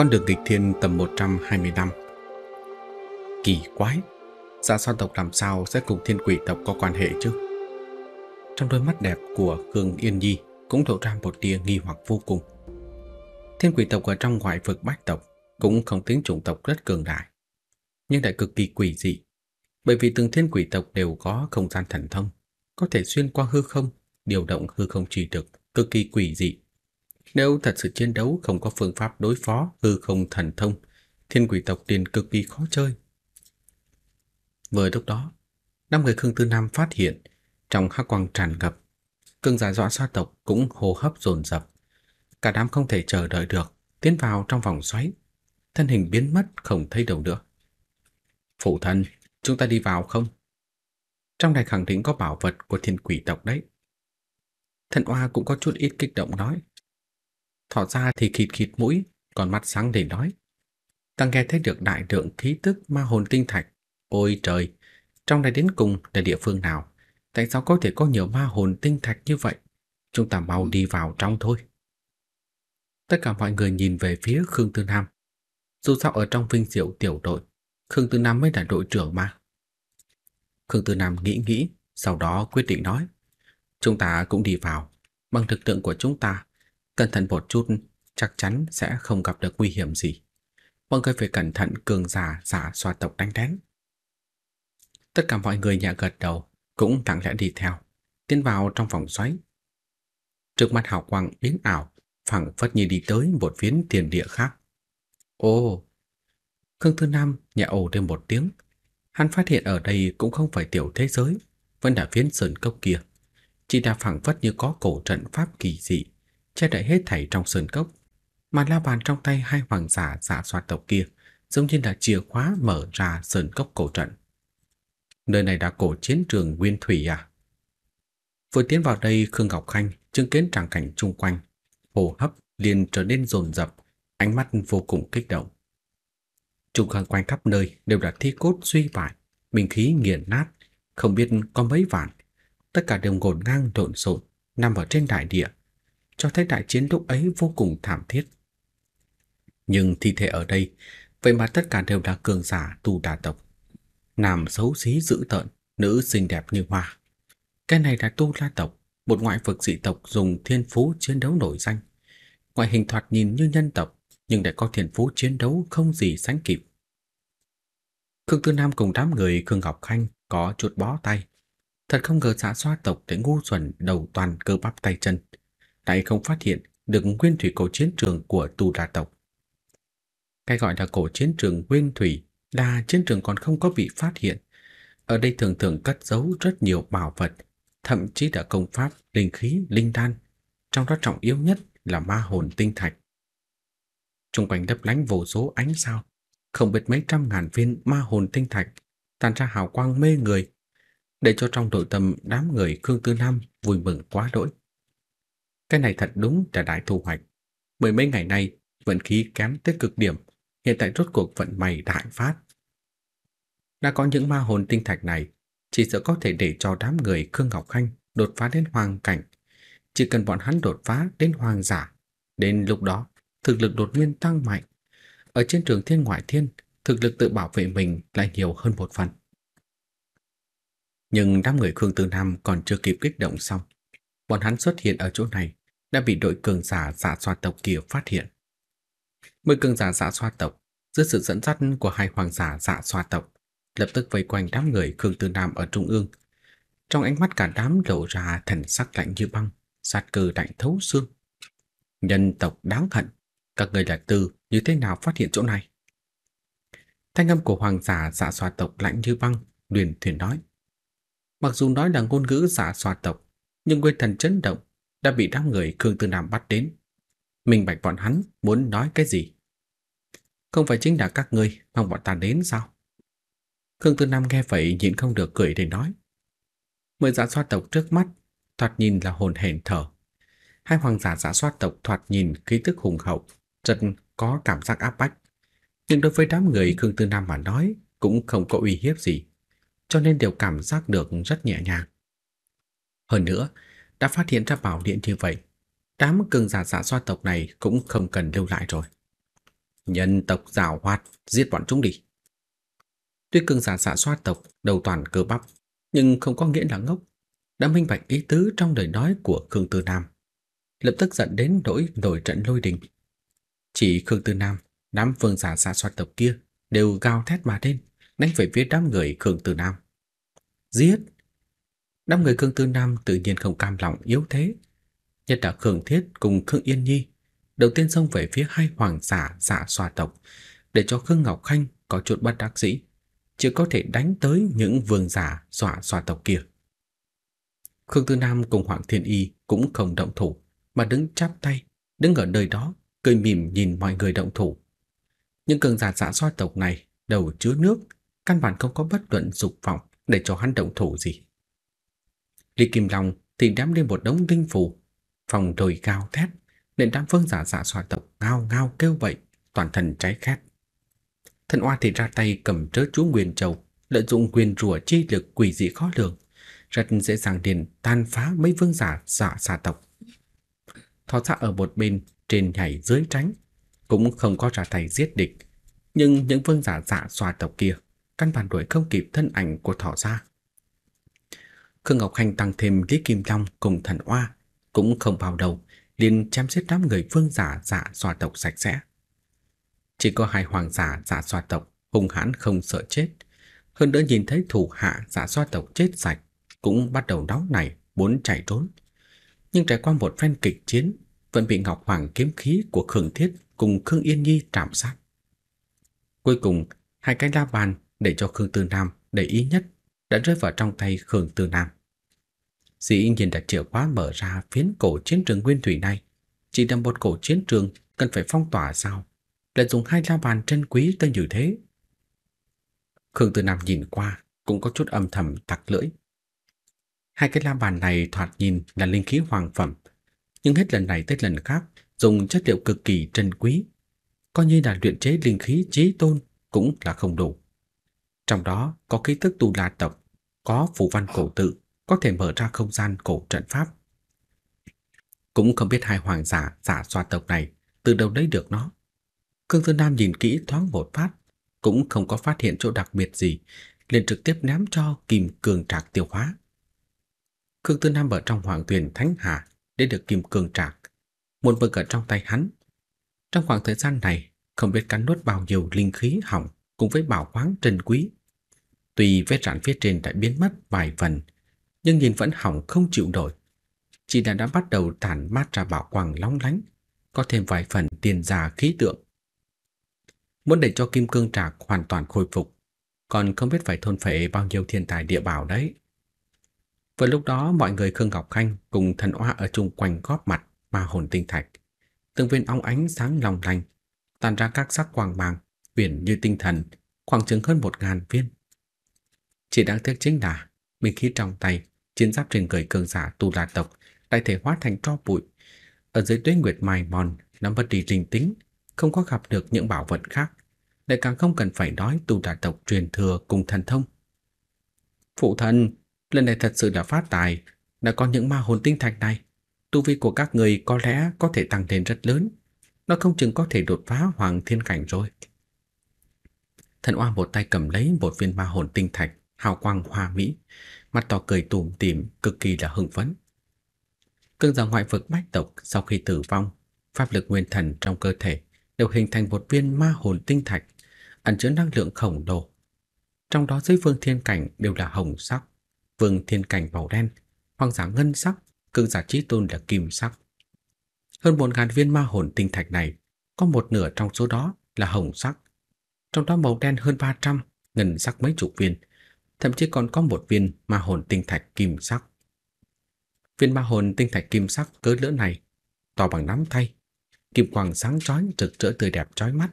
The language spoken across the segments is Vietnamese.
Con đường nghịch thiên tầm 120 năm Kỳ quái Dạ sao tộc làm sao sẽ cùng thiên quỷ tộc có quan hệ chứ Trong đôi mắt đẹp của Khương Yên Nhi Cũng lộ ra một tia nghi hoặc vô cùng Thiên quỷ tộc ở trong ngoại vực bách tộc Cũng không tính chủng tộc rất cường đại Nhưng lại cực kỳ quỷ dị Bởi vì từng thiên quỷ tộc đều có không gian thần thông Có thể xuyên qua hư không Điều động hư không chỉ được Cực kỳ quỷ dị nếu thật sự chiến đấu không có phương pháp đối phó hư không thần thông, thiên quỷ tộc liền cực kỳ khó chơi. Vừa lúc đó, năm người Khương Tư Nam phát hiện trong hắc quang tràn ngập, cương giả dọa xoa tộc cũng hô hấp dồn dập. Cả đám không thể chờ đợi được, tiến vào trong vòng xoáy, thân hình biến mất không thấy đâu nữa. Phụ thân, chúng ta đi vào không? Trong này khẳng định có bảo vật của thiên quỷ tộc đấy. Thần Oa cũng có chút ít kích động nói thỏ ra thì khịt khịt mũi, còn mắt sáng để nói. Ta nghe thấy được đại lượng khí tức ma hồn tinh thạch. Ôi trời, trong này đến cùng là địa phương nào? Tại sao có thể có nhiều ma hồn tinh thạch như vậy? Chúng ta mau đi vào trong thôi. Tất cả mọi người nhìn về phía Khương Tư Nam. Dù sao ở trong vinh diệu tiểu đội, Khương Tư Nam mới là đội trưởng mà. Khương Tư Nam nghĩ nghĩ, sau đó quyết định nói. Chúng ta cũng đi vào. Bằng thực tượng của chúng ta Cẩn thận một chút, chắc chắn sẽ không gặp được nguy hiểm gì. Mọi người phải cẩn thận cường giả giả xoa tộc đánh đánh Tất cả mọi người nhẹ gật đầu, cũng lặng lẽ đi theo, tiến vào trong vòng xoáy. Trước mắt hào quang biến ảo, phẳng phất như đi tới một phiến tiền địa khác. ô Khương Thứ Nam nhẹ ồ thêm một tiếng. Hắn phát hiện ở đây cũng không phải tiểu thế giới, vẫn là phiến sơn cốc kia. Chỉ là phẳng phất như có cổ trận pháp kỳ dị che đậy hết thảy trong sơn cốc. Mà la bàn trong tay hai hoàng giả giả soạt tộc kia giống như là chìa khóa mở ra sơn cốc cổ trận. Nơi này đã cổ chiến trường Nguyên Thủy à? Vừa tiến vào đây, Khương Ngọc Khanh chứng kiến tràng cảnh chung quanh, hồ hấp liền trở nên rồn rập, ánh mắt vô cùng kích động. Trung quanh quanh khắp nơi đều là thi cốt suy bại, bình khí nghiền nát, không biết có mấy vạn, tất cả đều ngổn ngang lộn xộn nằm ở trên đại địa, cho thấy đại chiến lúc ấy vô cùng thảm thiết. Nhưng thi thể ở đây, vậy mà tất cả đều là cường giả tu đà tộc. Nam xấu xí dữ tợn, nữ xinh đẹp như hoa. Cái này là tu la tộc, một ngoại vực dị tộc dùng thiên phú chiến đấu nổi danh. Ngoại hình thoạt nhìn như nhân tộc, nhưng lại có thiên phú chiến đấu không gì sánh kịp. Khương Tư Nam cùng đám người Khương Ngọc Khanh có chút bó tay. Thật không ngờ xã xoa tộc để ngu xuẩn đầu toàn cơ bắp tay chân hay không phát hiện được nguyên thủy cổ chiến trường của Tu La tộc. Cái gọi là cổ chiến trường nguyên thủy đa chiến trường còn không có bị phát hiện. Ở đây thường thường cất giấu rất nhiều bảo vật, thậm chí là công pháp, linh khí, linh đan, trong đó trọng yếu nhất là ma hồn tinh thạch. Trung quanh đắp lánh vô số ánh sao, không biết mấy trăm ngàn viên ma hồn tinh thạch tàn ra hào quang mê người, để cho trong nội tâm đám người Khương Tư Nam vui mừng quá đỗi. Cái này thật đúng là đại thu hoạch. Bởi mấy ngày nay, vận khí kém tới cực điểm, hiện tại rốt cuộc vận may đại phát. Đã có những ma hồn tinh thạch này, chỉ sợ có thể để cho đám người Khương Ngọc Khanh đột phá đến hoàng cảnh. Chỉ cần bọn hắn đột phá đến hoàng giả, đến lúc đó thực lực đột nhiên tăng mạnh. Ở trên trường thiên ngoại thiên, thực lực tự bảo vệ mình lại nhiều hơn một phần. Nhưng đám người Khương Tư Nam còn chưa kịp kích động xong. Bọn hắn xuất hiện ở chỗ này đã bị đội cường giả giả dạ xoa tộc kia phát hiện. Mười cường giả giả dạ xoa tộc, dưới sự dẫn dắt của hai hoàng giả giả dạ xoa tộc, lập tức vây quanh đám người Khương Tư Nam ở trung ương. Trong ánh mắt cả đám lộ ra thần sắc lạnh như băng, sát cơ lạnh thấu xương. Nhân tộc đáng hận, các người là tư như thế nào phát hiện chỗ này? Thanh âm của hoàng giả giả xoa tộc lạnh như băng, Điền Thuyền nói. Mặc dù nói là ngôn ngữ giả xoa tộc, nhưng nguyên thần chấn động đã bị đám người Khương Tư Nam bắt đến. Minh bạch bọn hắn muốn nói cái gì. Không phải chính là các ngươi mong bọn ta đến sao? Khương Tư Nam nghe vậy nhịn không được cười để nói. Mười giả soát tộc trước mắt, thoạt nhìn là hồn hển thở. Hai hoàng giả giả soát tộc thoạt nhìn khí tức hùng hậu, rất có cảm giác áp bách. Nhưng đối với đám người Khương Tư Nam mà nói cũng không có uy hiếp gì, cho nên đều cảm giác được rất nhẹ nhàng. Hơn nữa, đã phát hiện ra bảo điện như vậy, đám cường giả giả xoa tộc này cũng không cần lưu lại rồi. Nhân tộc giảo hoạt, giết bọn chúng đi. Tuy cường giả giả xoa tộc đầu toàn cơ bắp, nhưng không có nghĩa là ngốc, đã minh bạch ý tứ trong lời nói của Khương Tư Nam. Lập tức giận đến nỗi nổi trận lôi đình. Chỉ Khương Tư Nam, đám phương giả giả xoa tộc kia đều gào thét mà lên, đánh về phía đám người Khương Tư Nam. Giết! Đám người Khương Tư Nam tự nhiên không cam lòng yếu thế, nhất là Khương Thiết cùng Khương Yên Nhi, đầu tiên xông về phía hai hoàng giả giả xoa tộc, để cho Khương Ngọc Khanh có chút bắt đắc sĩ, chỉ có thể đánh tới những vương giả xoa xoa tộc kia. Khương Tư Nam cùng Hoàng Thiên Y cũng không động thủ, mà đứng chắp tay, đứng ở nơi đó, cười mỉm nhìn mọi người động thủ. Những cường giả giả xoa tộc này đầu chứa nước, căn bản không có bất luận dục vọng để cho hắn động thủ gì. Lý Kim Long thì đám lên một đống linh phù, phòng trời cao thét, nên đám phương giả giả xoa tộc ngao ngao kêu vậy, toàn thân cháy khét. Thần oa thì ra tay cầm trớ chú Nguyên Châu, lợi dụng quyền rùa chi lực quỷ dị khó lường, rất dễ dàng điền tan phá mấy vương giả giả xà tộc. thọ ra ở một bên, trên nhảy dưới tránh, cũng không có ra tay giết địch. Nhưng những vương giả giả xoa tộc kia căn bản đuổi không kịp thân ảnh của thỏ ra. Khương Ngọc Hành tăng thêm Lý Kim Long cùng thần oa, cũng không vào đầu, liền chém giết đám người vương giả giả xoa tộc sạch sẽ. Chỉ có hai hoàng giả giả xoa tộc hung hãn không sợ chết, hơn nữa nhìn thấy thủ hạ giả xoa tộc chết sạch, cũng bắt đầu nóng nảy muốn chạy trốn. Nhưng trải qua một phen kịch chiến, vẫn bị Ngọc Hoàng kiếm khí của Khương Thiết cùng Khương Yên Nhi trạm sát. Cuối cùng, hai cái la bàn để cho Khương Tư Nam để ý nhất đã rơi vào trong tay Khương Tư Nam. Dĩ nhiên đặt chìa khóa mở ra phiến cổ chiến trường nguyên thủy này, chỉ là một cổ chiến trường cần phải phong tỏa sao? Lại dùng hai la bàn trân quý tới như thế. Khương Tư Nam nhìn qua, cũng có chút âm thầm thắc lưỡi. Hai cái la bàn này thoạt nhìn là linh khí hoàng phẩm, nhưng hết lần này tới lần khác dùng chất liệu cực kỳ trân quý, coi như là luyện chế linh khí chí tôn cũng là không đủ. Trong đó có ký tức tu la tộc có phù văn cổ tự có thể mở ra không gian cổ trận pháp. Cũng không biết hai hoàng giả giả xoa tộc này từ đâu lấy được nó. Khương tư Nam nhìn kỹ thoáng một phát, cũng không có phát hiện chỗ đặc biệt gì, liền trực tiếp ném cho kim cường trạc tiêu hóa. Khương Tư Nam ở trong hoàng tuyển Thánh Hà để được kim cường trạc, một vực ở trong tay hắn. Trong khoảng thời gian này, không biết cắn nuốt bao nhiêu linh khí hỏng cùng với bảo khoáng trân quý Tuy vết rạn phía trên đã biến mất vài phần, nhưng nhìn vẫn hỏng không chịu nổi. Chỉ là đã bắt đầu tản mát ra bảo quang long lánh, có thêm vài phần tiền già khí tượng. Muốn để cho kim cương trạc hoàn toàn khôi phục, còn không biết phải thôn phệ bao nhiêu thiên tài địa bảo đấy. Vừa lúc đó mọi người Khương Ngọc Khanh cùng thần oa ở chung quanh góp mặt ma hồn tinh thạch. Từng viên óng ánh sáng long lanh, tàn ra các sắc quang mang, biển như tinh thần, khoảng chừng hơn một ngàn viên. Chỉ đáng tiếc chính là Mình khi trong tay Chiến giáp trên người cường giả tu la tộc Đại thể hóa thành tro bụi Ở dưới tuyết nguyệt mài mòn Nó mất đi linh tính Không có gặp được những bảo vật khác Lại càng không cần phải nói tu la tộc truyền thừa cùng thần thông Phụ thần Lần này thật sự đã phát tài Đã có những ma hồn tinh thạch này Tu vi của các người có lẽ có thể tăng lên rất lớn Nó không chừng có thể đột phá hoàng thiên cảnh rồi Thần oa một tay cầm lấy một viên ma hồn tinh thạch hào quang hoa mỹ, mặt to cười tủm tỉm, cực kỳ là hưng phấn. Cương giả ngoại vực bách tộc sau khi tử vong, pháp lực nguyên thần trong cơ thể đều hình thành một viên ma hồn tinh thạch, ẩn chứa năng lượng khổng lồ. Trong đó dưới vương thiên cảnh đều là hồng sắc, vương thiên cảnh màu đen, hoàng giả ngân sắc, cương giả chí tôn là kim sắc. Hơn 1000 viên ma hồn tinh thạch này, có một nửa trong số đó là hồng sắc, trong đó màu đen hơn 300, ngân sắc mấy chục viên, thậm chí còn có một viên ma hồn tinh thạch kim sắc. Viên ma hồn tinh thạch kim sắc cỡ lỡ này to bằng nắm tay, kim quang sáng chói rực rỡ tươi đẹp chói mắt,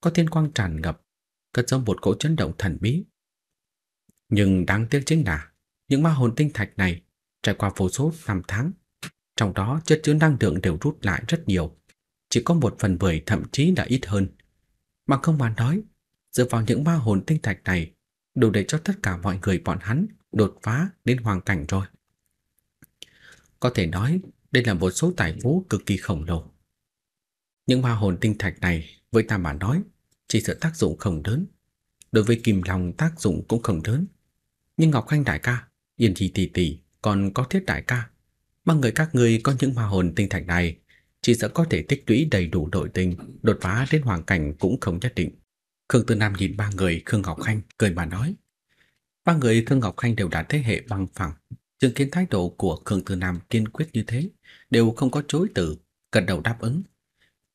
có thiên quang tràn ngập, cất giấu một cỗ chấn động thần bí. Nhưng đáng tiếc chính là những ma hồn tinh thạch này trải qua vô số năm tháng, trong đó chất chứa năng lượng đều rút lại rất nhiều, chỉ có một phần mười thậm chí là ít hơn. Mà không mà nói, dựa vào những ma hồn tinh thạch này đủ để cho tất cả mọi người bọn hắn đột phá đến hoàng cảnh rồi. Có thể nói đây là một số tài phú cực kỳ khổng lồ. Những ma hồn tinh thạch này với ta mà nói chỉ sợ tác dụng không lớn. Đối với Kim Long tác dụng cũng không lớn. Nhưng Ngọc Khanh đại ca, Yên Thi tỷ tỷ còn có Thiết đại ca, ba người các ngươi có những ma hồn tinh thạch này, chỉ sợ có thể tích lũy đầy đủ nội tình, đột phá đến hoàng cảnh cũng không nhất định. Khương Tư Nam nhìn ba người Khương Ngọc Khanh cười mà nói. Ba người Khương Ngọc Khanh đều đã thế hệ bằng phẳng, chứng kiến thái độ của Khương Tư Nam kiên quyết như thế, đều không có chối từ, gật đầu đáp ứng.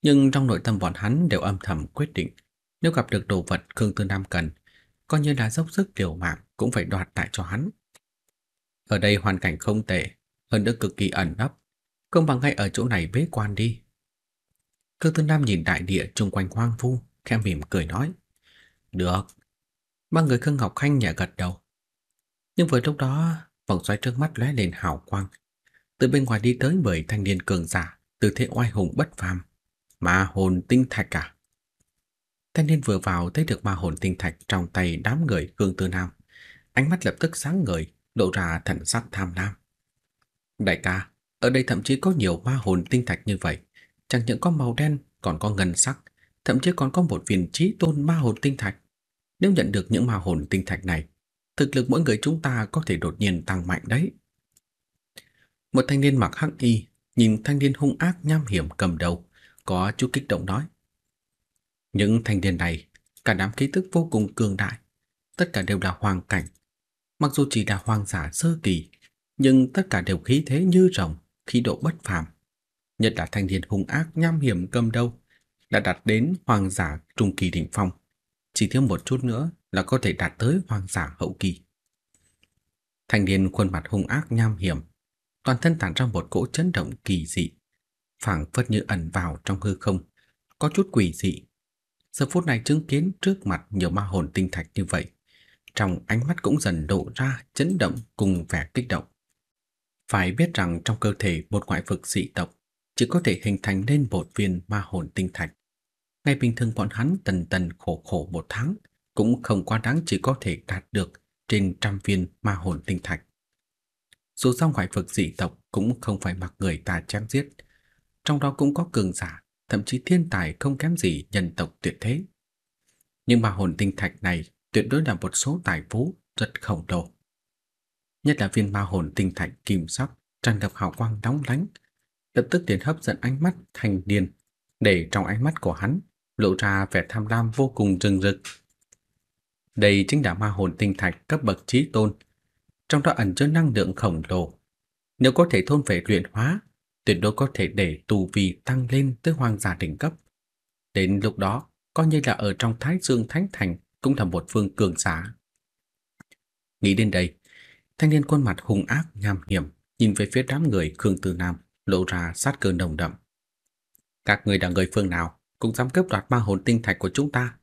Nhưng trong nội tâm bọn hắn đều âm thầm quyết định, nếu gặp được đồ vật Khương Tư Nam cần, coi như đã dốc sức liều mạng cũng phải đoạt lại cho hắn. Ở đây hoàn cảnh không tệ, hơn nữa cực kỳ ẩn nấp, không bằng ngay ở chỗ này bế quan đi. Khương Tư Nam nhìn đại địa xung quanh hoang vu, khẽ mỉm cười nói. Được. Ba người Khương Ngọc Khanh nhẹ gật đầu. Nhưng vừa lúc đó, vòng xoáy trước mắt lóe lên hào quang. Từ bên ngoài đi tới bởi thanh niên cường giả, từ thế oai hùng bất phàm, ma hồn tinh thạch cả. À? Thanh niên vừa vào thấy được ma hồn tinh thạch trong tay đám người Khương Tư Nam. Ánh mắt lập tức sáng ngời, lộ ra thần sắc tham lam. Đại ca, ở đây thậm chí có nhiều ma hồn tinh thạch như vậy, chẳng những có màu đen còn có ngân sắc, thậm chí còn có một viên trí tôn ma hồn tinh thạch. Nếu nhận được những ma hồn tinh thạch này, thực lực mỗi người chúng ta có thể đột nhiên tăng mạnh đấy. Một thanh niên mặc hắc y, nhìn thanh niên hung ác nham hiểm cầm đầu, có chút kích động nói. Những thanh niên này, cả đám khí tức vô cùng cường đại, tất cả đều là hoàng cảnh. Mặc dù chỉ là hoàng giả sơ kỳ, nhưng tất cả đều khí thế như rồng, khí độ bất phàm. Nhất là thanh niên hung ác nham hiểm cầm đầu, đã đạt đến hoàng giả trung kỳ đỉnh phong chỉ thiếu một chút nữa là có thể đạt tới hoàng giả hậu kỳ. Thanh niên khuôn mặt hung ác nham hiểm, toàn thân tản ra một cỗ chấn động kỳ dị, phảng phất như ẩn vào trong hư không, có chút quỷ dị. Giờ phút này chứng kiến trước mặt nhiều ma hồn tinh thạch như vậy, trong ánh mắt cũng dần lộ ra chấn động cùng vẻ kích động. Phải biết rằng trong cơ thể một ngoại vực dị tộc chỉ có thể hình thành nên một viên ma hồn tinh thạch. Ngày bình thường bọn hắn tần tần khổ khổ một tháng, cũng không quá đáng chỉ có thể đạt được trên trăm viên ma hồn tinh thạch. Dù sao ngoại vực dị tộc cũng không phải mặc người ta chém giết, trong đó cũng có cường giả, thậm chí thiên tài không kém gì nhân tộc tuyệt thế. Nhưng ma hồn tinh thạch này tuyệt đối là một số tài phú rất khổng lồ. Nhất là viên ma hồn tinh thạch kim sắc tràn ngập hào quang nóng lánh, lập tức liền hấp dẫn ánh mắt thành niên, để trong ánh mắt của hắn lộ ra vẻ tham lam vô cùng rừng rực. Đây chính là ma hồn tinh thạch cấp bậc trí tôn, trong đó ẩn chứa năng lượng khổng lồ. Nếu có thể thôn về luyện hóa, tuyệt đối có thể để tù vi tăng lên tới hoàng giả đỉnh cấp. Đến lúc đó, coi như là ở trong Thái Dương Thánh Thành cũng là một phương cường giả. Nghĩ đến đây, thanh niên khuôn mặt hung ác nham hiểm nhìn về phía đám người Khương Tư Nam lộ ra sát cơ nồng đậm. Các người là người phương nào? cũng dám cướp đoạt ma hồn tinh thạch của chúng ta.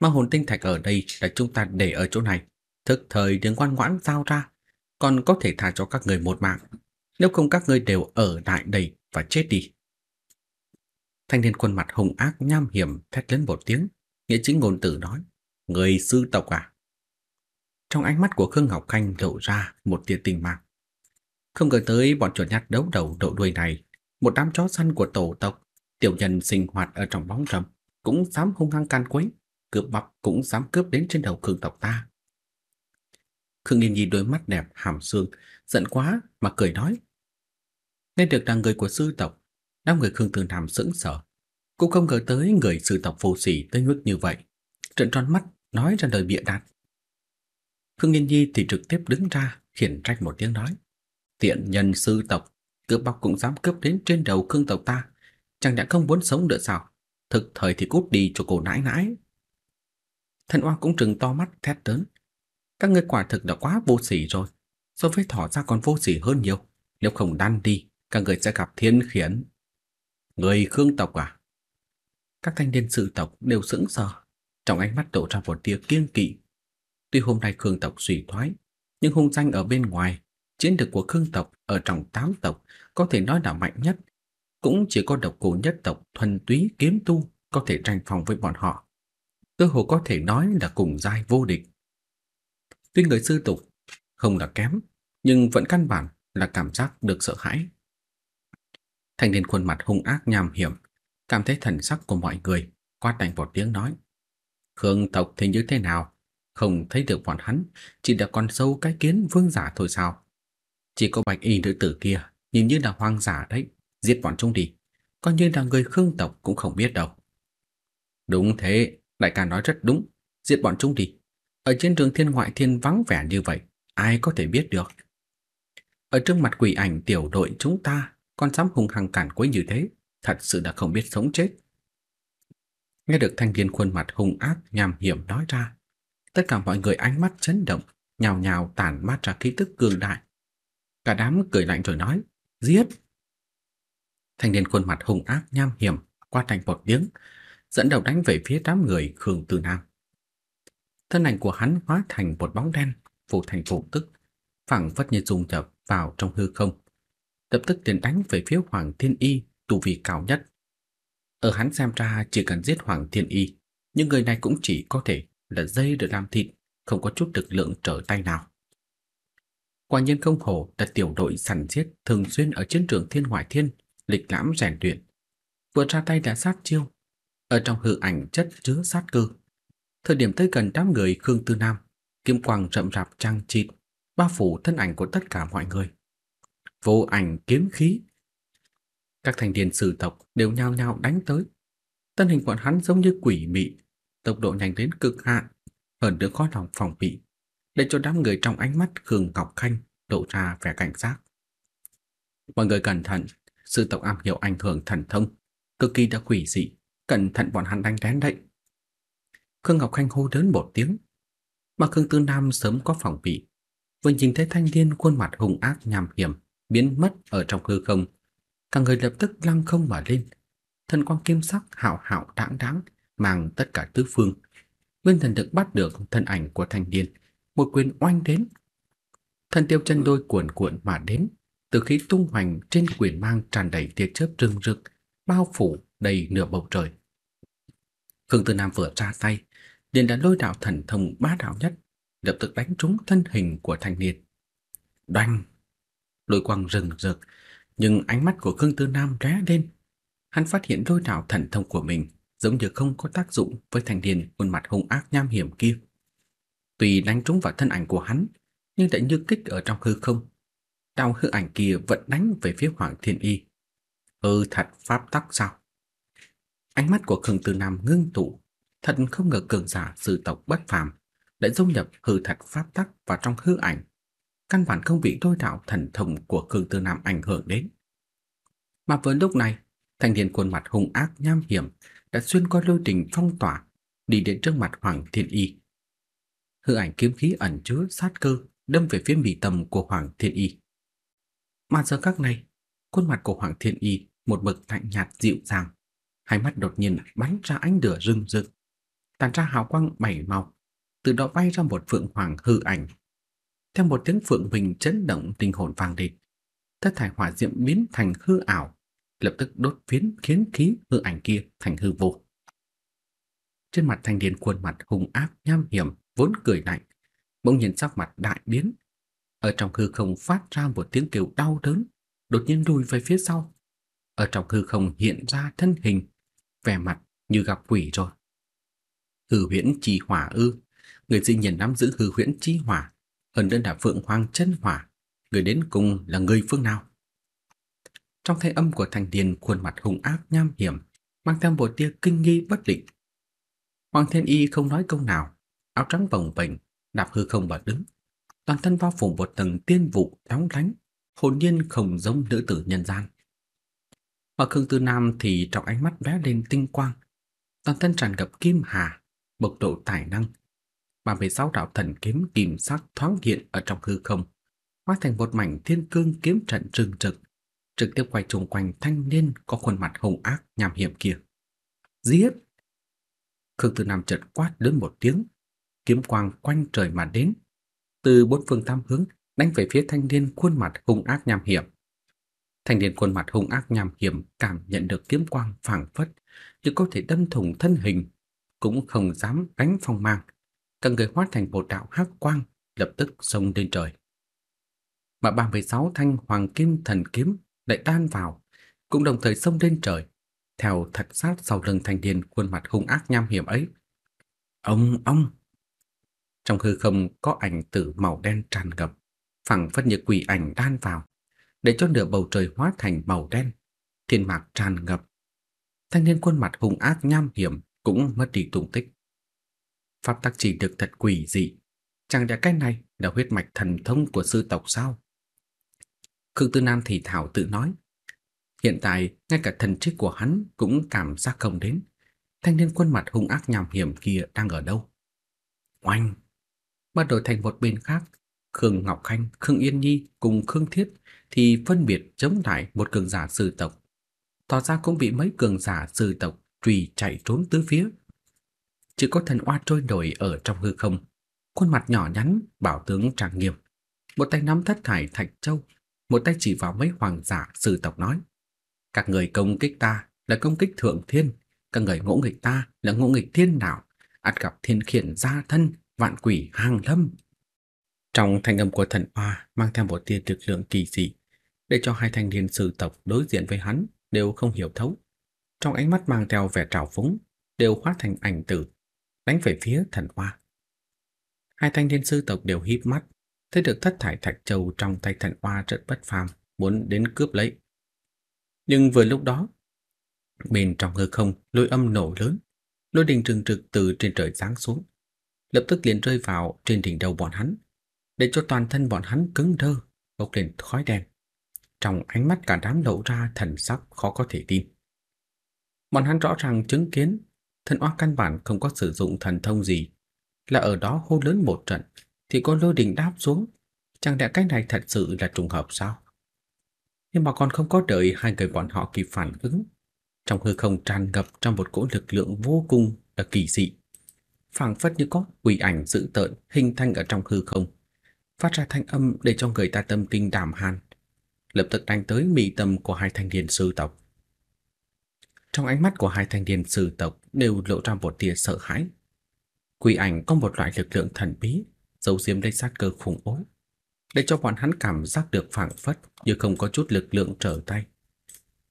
Ma hồn tinh thạch ở đây là chúng ta để ở chỗ này. Thức thời đừng ngoan ngoãn giao ra, còn có thể thả cho các người một mạng. Nếu không các người đều ở lại đây và chết đi. Thanh niên khuôn mặt hung ác nham hiểm thét lên một tiếng. Nghĩa chính ngôn tử nói, người sư tộc à? Trong ánh mắt của Khương Ngọc Khanh lộ ra một tia tình mạng. Không ngờ tới bọn chuột nhắt đấu đầu độ đuôi này, một đám chó săn của tổ tộc Tiểu nhân sinh hoạt ở trong bóng râm cũng dám hung hăng can quấy, cướp bọc cũng dám cướp đến trên đầu Khương tộc ta. Khương Yên Nhi đôi mắt đẹp hàm xương, giận quá mà cười nói. Nghe được là người của sư tộc, đám người Khương Thường Nam sững sờ. cũng không ngờ tới người sư tộc phù sỉ tới mức như vậy. Trận tròn mắt nói ra đời bịa đặt. Khương Yên Nhi thì trực tiếp đứng ra, khiển trách một tiếng nói. Tiện nhân sư tộc, cướp bóc cũng dám cướp đến trên đầu Khương tộc ta, chẳng lẽ không muốn sống nữa sao? Thực thời thì cút đi cho cô nãi nãi. Thần oa cũng trừng to mắt thét lớn. Các ngươi quả thực đã quá vô sỉ rồi. So với thỏ ra còn vô sỉ hơn nhiều. Nếu không đan đi, các người sẽ gặp thiên khiển. Người khương tộc à? Các thanh niên sự tộc đều sững sờ. Trong ánh mắt đổ ra một tia kiêng kỵ. Tuy hôm nay khương tộc suy thoái, nhưng hung danh ở bên ngoài, chiến lực của khương tộc ở trong tám tộc có thể nói là mạnh nhất cũng chỉ có độc cổ nhất tộc thuần túy kiếm tu có thể tranh phòng với bọn họ. Cơ hồ có thể nói là cùng giai vô địch. Tuy người sư tục không là kém, nhưng vẫn căn bản là cảm giác được sợ hãi. thành niên khuôn mặt hung ác nham hiểm, cảm thấy thần sắc của mọi người, quát đành một tiếng nói. Khương tộc thì như thế nào? Không thấy được bọn hắn, chỉ là con sâu cái kiến vương giả thôi sao? Chỉ có bạch y nữ tử kia, nhìn như là hoang giả đấy giết bọn chúng đi, coi như là người Khương tộc cũng không biết đâu. Đúng thế, đại ca nói rất đúng, giết bọn chúng đi. Ở trên trường thiên ngoại thiên vắng vẻ như vậy, ai có thể biết được. Ở trước mặt quỷ ảnh tiểu đội chúng ta, con dám hùng hăng cản quấy như thế, thật sự đã không biết sống chết. Nghe được thanh niên khuôn mặt hung ác nham hiểm nói ra, tất cả mọi người ánh mắt chấn động, nhào nhào tản mát ra khí tức cường đại. Cả đám cười lạnh rồi nói, giết! Thanh niên khuôn mặt hung ác nham hiểm quát thành một tiếng, dẫn đầu đánh về phía đám người Khương Tư Nam. Thân ảnh của hắn hóa thành một bóng đen, phụ thành phụ tức, phẳng phất như dung nhập vào trong hư không. Lập tức tiến đánh về phía Hoàng Thiên Y, tu vi cao nhất. Ở hắn xem ra chỉ cần giết Hoàng Thiên Y, những người này cũng chỉ có thể là dây được làm thịt, không có chút lực lượng trở tay nào. Quả nhiên không hổ là tiểu đội sẵn giết thường xuyên ở chiến trường Thiên ngoại Thiên lịch lãm rèn luyện, vừa ra tay đã sát chiêu, ở trong hư ảnh chất chứa sát cơ. Thời điểm tới gần đám người Khương Tư Nam, kiếm quang rậm rạp trang chịt, bao phủ thân ảnh của tất cả mọi người. Vô ảnh kiếm khí. Các thành niên sử tộc đều nhao nhao đánh tới. Thân hình bọn hắn giống như quỷ mị, tốc độ nhanh đến cực hạn, hơn nữa khó lòng phòng bị, để cho đám người trong ánh mắt Khương Ngọc Khanh lộ ra vẻ cảnh giác. Mọi người cẩn thận sư tộc am hiểu ảnh hưởng thần thông, cực kỳ đã quỷ dị, cẩn thận bọn hắn đánh lén đấy. Khương Ngọc Khanh hô lớn một tiếng, mà Khương Tư Nam sớm có phòng bị, vừa nhìn thấy thanh niên khuôn mặt hung ác nham hiểm biến mất ở trong hư không, cả người lập tức lăng không mà lên, thân quang kim sắc hạo hạo đáng đáng mang tất cả tứ phương. Nguyên thần được bắt được thân ảnh của thanh niên, một quyền oanh đến. Thần tiêu chân đôi cuộn cuộn mà đến, từ khí tung hoành trên quyền mang tràn đầy tia chớp rừng rực, bao phủ đầy nửa bầu trời. Khương Tư Nam vừa ra tay, liền đã lôi đạo thần thông bá đạo nhất, lập tức đánh trúng thân hình của thanh niên. Đoanh! Lôi quang rừng rực, nhưng ánh mắt của Khương Tư Nam ré lên. Hắn phát hiện lôi đạo thần thông của mình giống như không có tác dụng với thanh niên khuôn mặt hung ác nham hiểm kia. Tuy đánh trúng vào thân ảnh của hắn, nhưng lại như kích ở trong hư không, Đạo hư ảnh kia vẫn đánh về phía Hoàng Thiên Y. Ừ thật pháp tắc sao? Ánh mắt của Khương Tư Nam ngưng tụ, thật không ngờ cường giả sư tộc bất phàm đã dung nhập hư thật pháp tắc vào trong hư ảnh, căn bản không bị thôi đạo thần thông của Khương Tư Nam ảnh hưởng đến. Mà vừa lúc này, thanh niên khuôn mặt hung ác nham hiểm đã xuyên qua lôi đình phong tỏa, đi đến trước mặt Hoàng Thiên Y. Hư ảnh kiếm khí ẩn chứa sát cơ đâm về phía mì tâm của Hoàng Thiên Y. Mà giờ khắc này, khuôn mặt của Hoàng Thiên Y một mực lạnh nhạt dịu dàng, hai mắt đột nhiên bắn ra ánh lửa rừng rực, tàn ra hào quang bảy màu, từ đó bay ra một phượng hoàng hư ảnh. Theo một tiếng phượng huỳnh chấn động tinh hồn vang lên, tất thải hỏa diễm biến thành hư ảo, lập tức đốt phiến khiến khí hư ảnh kia thành hư vô. Trên mặt thanh niên khuôn mặt hung ác nham hiểm vốn cười lạnh, bỗng nhiên sắc mặt đại biến, ở trong hư không phát ra một tiếng kêu đau đớn, đột nhiên lùi về phía sau. Ở trong hư không hiện ra thân hình, vẻ mặt như gặp quỷ rồi. Hư huyễn chi hỏa ư, người dĩ nhiên nắm giữ hư huyễn chi hỏa, hơn đơn đã phượng hoang chân hỏa, người đến cùng là người phương nào? Trong thanh âm của thành niên khuôn mặt hung ác nham hiểm, mang theo một tia kinh nghi bất định. Hoàng Thiên Y không nói câu nào, áo trắng vòng vành, đạp hư không và đứng, toàn thân bao phủ một tầng tiên vụ éo lánh, hồn nhiên không giống nữ tử nhân gian. Mà Khương Tư Nam thì trong ánh mắt lóe lên tinh quang, toàn thân tràn ngập kim hà, bộc lộ tài năng. Mà về sáu đạo thần kiếm kim sắc thoáng hiện ở trong hư không, hóa thành một mảnh thiên cương kiếm trận trừng trực, trực tiếp quay trùng quanh thanh niên có khuôn mặt hung ác nhằm hiểm kia. Giết! Khương Tư Nam chợt quát lớn một tiếng, kiếm quang quanh trời mà đến, từ bốn phương tám hướng đánh về phía thanh niên khuôn mặt hung ác nham hiểm. Thanh niên khuôn mặt hung ác nham hiểm cảm nhận được kiếm quang phảng phất, như có thể đâm thủng thân hình, cũng không dám đánh phong mang, cả người hóa thành một đạo hắc quang, lập tức xông lên trời. Mà 36 thanh hoàng kim thần kiếm lại đan vào, cũng đồng thời xông lên trời, theo thật sát sau lưng thanh niên khuôn mặt hung ác nham hiểm ấy. Ông ông trong hư không có ảnh tử màu đen tràn ngập, phẳng phất như quỷ ảnh đan vào, để cho nửa bầu trời hóa thành màu đen, thiên mạc tràn ngập. Thanh niên khuôn mặt hung ác nham hiểm cũng mất đi tung tích. Pháp tắc chỉ được thật quỷ dị, chẳng lẽ cái này là huyết mạch thần thông của sư tộc sao? Khương Tư Nam thì thảo tự nói, hiện tại ngay cả thần trí của hắn cũng cảm giác không đến, thanh niên khuôn mặt hung ác nham hiểm kia đang ở đâu. Oanh! mà đổi thành một bên khác, Khương Ngọc Khanh, Khương Yên Nhi cùng Khương Thiết thì phân biệt chống lại một cường giả sư tộc. Tỏ ra cũng bị mấy cường giả sư tộc truy chạy trốn tứ phía. Chỉ có thần oa trôi nổi ở trong hư không, khuôn mặt nhỏ nhắn, bảo tướng trang nghiêm. Một tay nắm thất thải thạch châu, một tay chỉ vào mấy hoàng giả sư tộc nói. Các người công kích ta là công kích thượng thiên, các người ngỗ nghịch ta là ngỗ nghịch thiên đạo, ắt gặp thiên khiển gia thân vạn quỷ hàng lâm. Trong thanh âm của thần oa mang theo một tia lực lượng kỳ dị, để cho hai thanh niên sư tộc đối diện với hắn đều không hiểu thấu. Trong ánh mắt mang theo vẻ trào phúng, đều hóa thành ảnh tử, đánh về phía thần oa. Hai thanh niên sư tộc đều híp mắt, thấy được thất thải thạch châu trong tay thần oa rất bất phàm, muốn đến cướp lấy. Nhưng vừa lúc đó, bên trong hư không lôi âm nổ lớn, lôi đình trừng trực từ trên trời giáng xuống, lập tức liền rơi vào trên đỉnh đầu bọn hắn, để cho toàn thân bọn hắn cứng đơ, bốc lên khói đen. Trong ánh mắt cả đám lộ ra thần sắc khó có thể tin. Bọn hắn rõ ràng chứng kiến thần oa căn bản không có sử dụng thần thông gì, là ở đó hô lớn một trận thì có lôi đình đáp xuống, chẳng lẽ cái này thật sự là trùng hợp sao? Nhưng mà còn không có đợi hai người bọn họ kịp phản ứng, trong hư không tràn ngập trong một cỗ lực lượng vô cùng là kỳ dị phảng phất như có quỷ ảnh dữ tợn hình thành ở trong hư không, phát ra thanh âm để cho người ta tâm kinh đảm hàn, lập tức đánh tới mỹ tâm của hai thanh niên sư tộc. Trong ánh mắt của hai thanh niên sư tộc đều lộ ra một tia sợ hãi. Quỷ ảnh có một loại lực lượng thần bí, giấu giếm lấy sát cơ khủng bố, để cho bọn hắn cảm giác được phảng phất như không có chút lực lượng trở tay.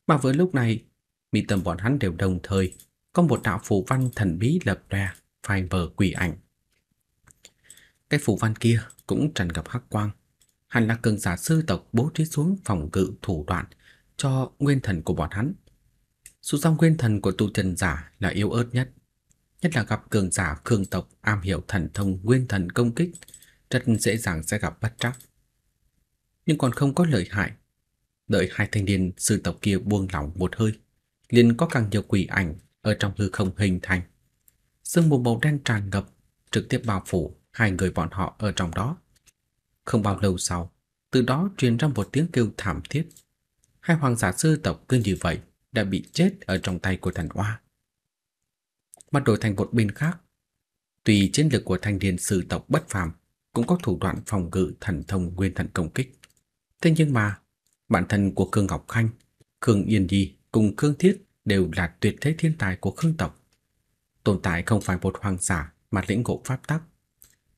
Mà với lúc này, mỹ tâm bọn hắn đều đồng thời có một đạo phù văn thần bí lập ra phai Fiverr quỷ ảnh. Cái phù văn kia cũng tràn gặp hắc quang, hẳn là cường giả sư tộc bố trí xuống phòng ngự thủ đoạn cho nguyên thần của bọn hắn. Sự dòng nguyên thần của tu chân giả là yếu ớt nhất, nhất là gặp cường giả cường tộc am hiểu thần thông nguyên thần công kích, rất dễ dàng sẽ gặp bất trắc. Nhưng còn không có lợi hại. Đợi hai thanh niên sư tộc kia buông lỏng một hơi, liền có càng nhiều quỷ ảnh ở trong hư không hình thành sương mù màu đen tràn ngập, trực tiếp bao phủ hai người bọn họ ở trong đó. Không bao lâu sau, từ đó truyền ra một tiếng kêu thảm thiết. Hai hoàng giả sư tộc cứ như vậy đã bị chết ở trong tay của thần oa. Mặt đổi thành một bên khác, tùy chiến lược của thanh niên sư tộc bất phàm, cũng có thủ đoạn phòng ngự thần thông nguyên thần công kích. Thế nhưng mà, bản thân của Cương Ngọc Khanh, Cương Yên Nhi cùng Cương Thiết đều là tuyệt thế thiên tài của Khương tộc. Tồn tại không phải một hoàng giả mà lĩnh ngộ pháp tắc.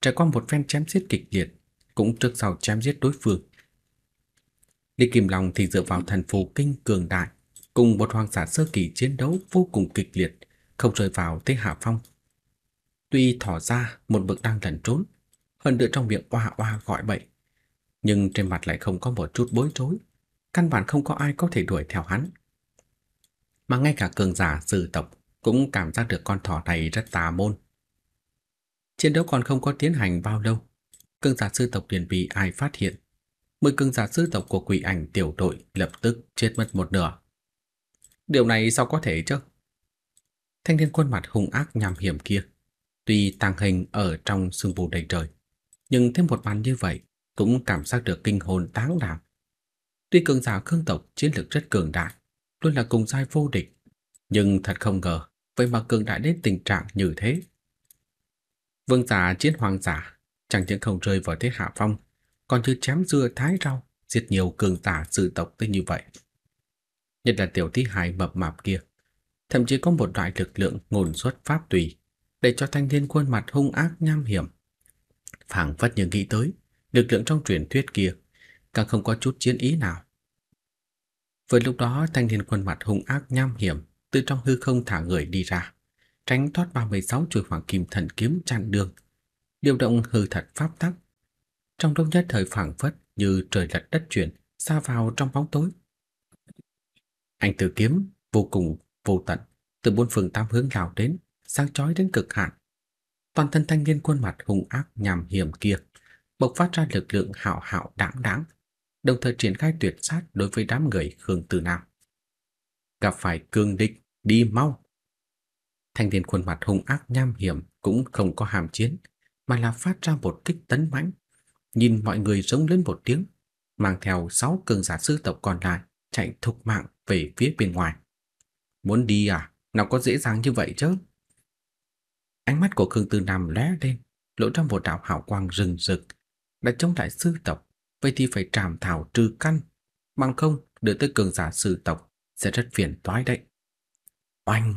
Trải qua một phen chém giết kịch liệt, cũng trước sau chém giết đối phương. Lý Kim Long thì dựa vào thần phù kinh cường đại, cùng một hoàng giả sơ kỳ chiến đấu vô cùng kịch liệt, không rơi vào thế hạ phong. Tuy thỏ ra một bực đang lẩn trốn, hơn nữa trong miệng oa oa gọi bậy, nhưng trên mặt lại không có một chút bối rối, căn bản không có ai có thể đuổi theo hắn. Mà ngay cả cường giả sư tộc cũng cảm giác được con thỏ này rất tà môn. Chiến đấu còn không có tiến hành bao lâu, cương giả sư tộc liền bị ai phát hiện. Mười cương giả sư tộc của quỷ ảnh tiểu đội lập tức chết mất một nửa. Điều này sao có thể chứ? Thanh niên khuôn mặt hung ác nhằm hiểm kia, tuy tàng hình ở trong sương mù đầy trời, nhưng thêm một màn như vậy cũng cảm giác được kinh hồn táng đảm. Tuy cương giả Khương tộc chiến lực rất cường đại, luôn là cùng giai vô địch nhưng thật không ngờ, vậy mà cường đại đến tình trạng như thế. Vương giả chiến hoàng giả, chẳng những không rơi vào thế hạ phong, còn như chém dưa thái rau, diệt nhiều cường giả sự tộc tới như vậy. Nhất là tiểu thí hài mập mạp kia, thậm chí có một loại lực lượng ngồn xuất pháp tùy, để cho thanh thiên khuôn mặt hung ác nham hiểm. Phảng phất như nghĩ tới, lực lượng trong truyền thuyết kia, càng không có chút chiến ý nào. Với lúc đó thanh thiên khuôn mặt hung ác nham hiểm từ trong hư không thả người đi ra, tránh thoát 36 chuôi hoàng kim thần kiếm chặn đường, điều động hư thật pháp tắc. Trong đông nhất thời phảng phất như trời lật đất chuyển, xa vào trong bóng tối. Anh tử kiếm vô cùng vô tận, từ bốn phương tám hướng lao đến, sáng chói đến cực hạn. Toàn thân thanh niên khuôn mặt hung ác nhằm hiểm kia, bộc phát ra lực lượng hạo hạo đáng đáng, đồng thời triển khai tuyệt sát đối với đám người Khương Tử Nam gặp phải cương địch, đi mau. Thanh niên khuôn mặt hung ác nham hiểm cũng không có hàm chiến, mà là phát ra một kích tấn mãnh, nhìn mọi người giống lên một tiếng, mang theo sáu cường giả sư tộc còn lại chạy thục mạng về phía bên ngoài. Muốn đi à? Nào có dễ dàng như vậy chứ? Ánh mắt của Khương Tư Nam lóe lên, lộ ra một đạo hào quang rừng rực. Đã chống lại sư tộc, vậy thì phải trảm thảo trừ căn, bằng không đưa tới cường giả sư tộc sẽ rất phiền toái đấy. Oanh!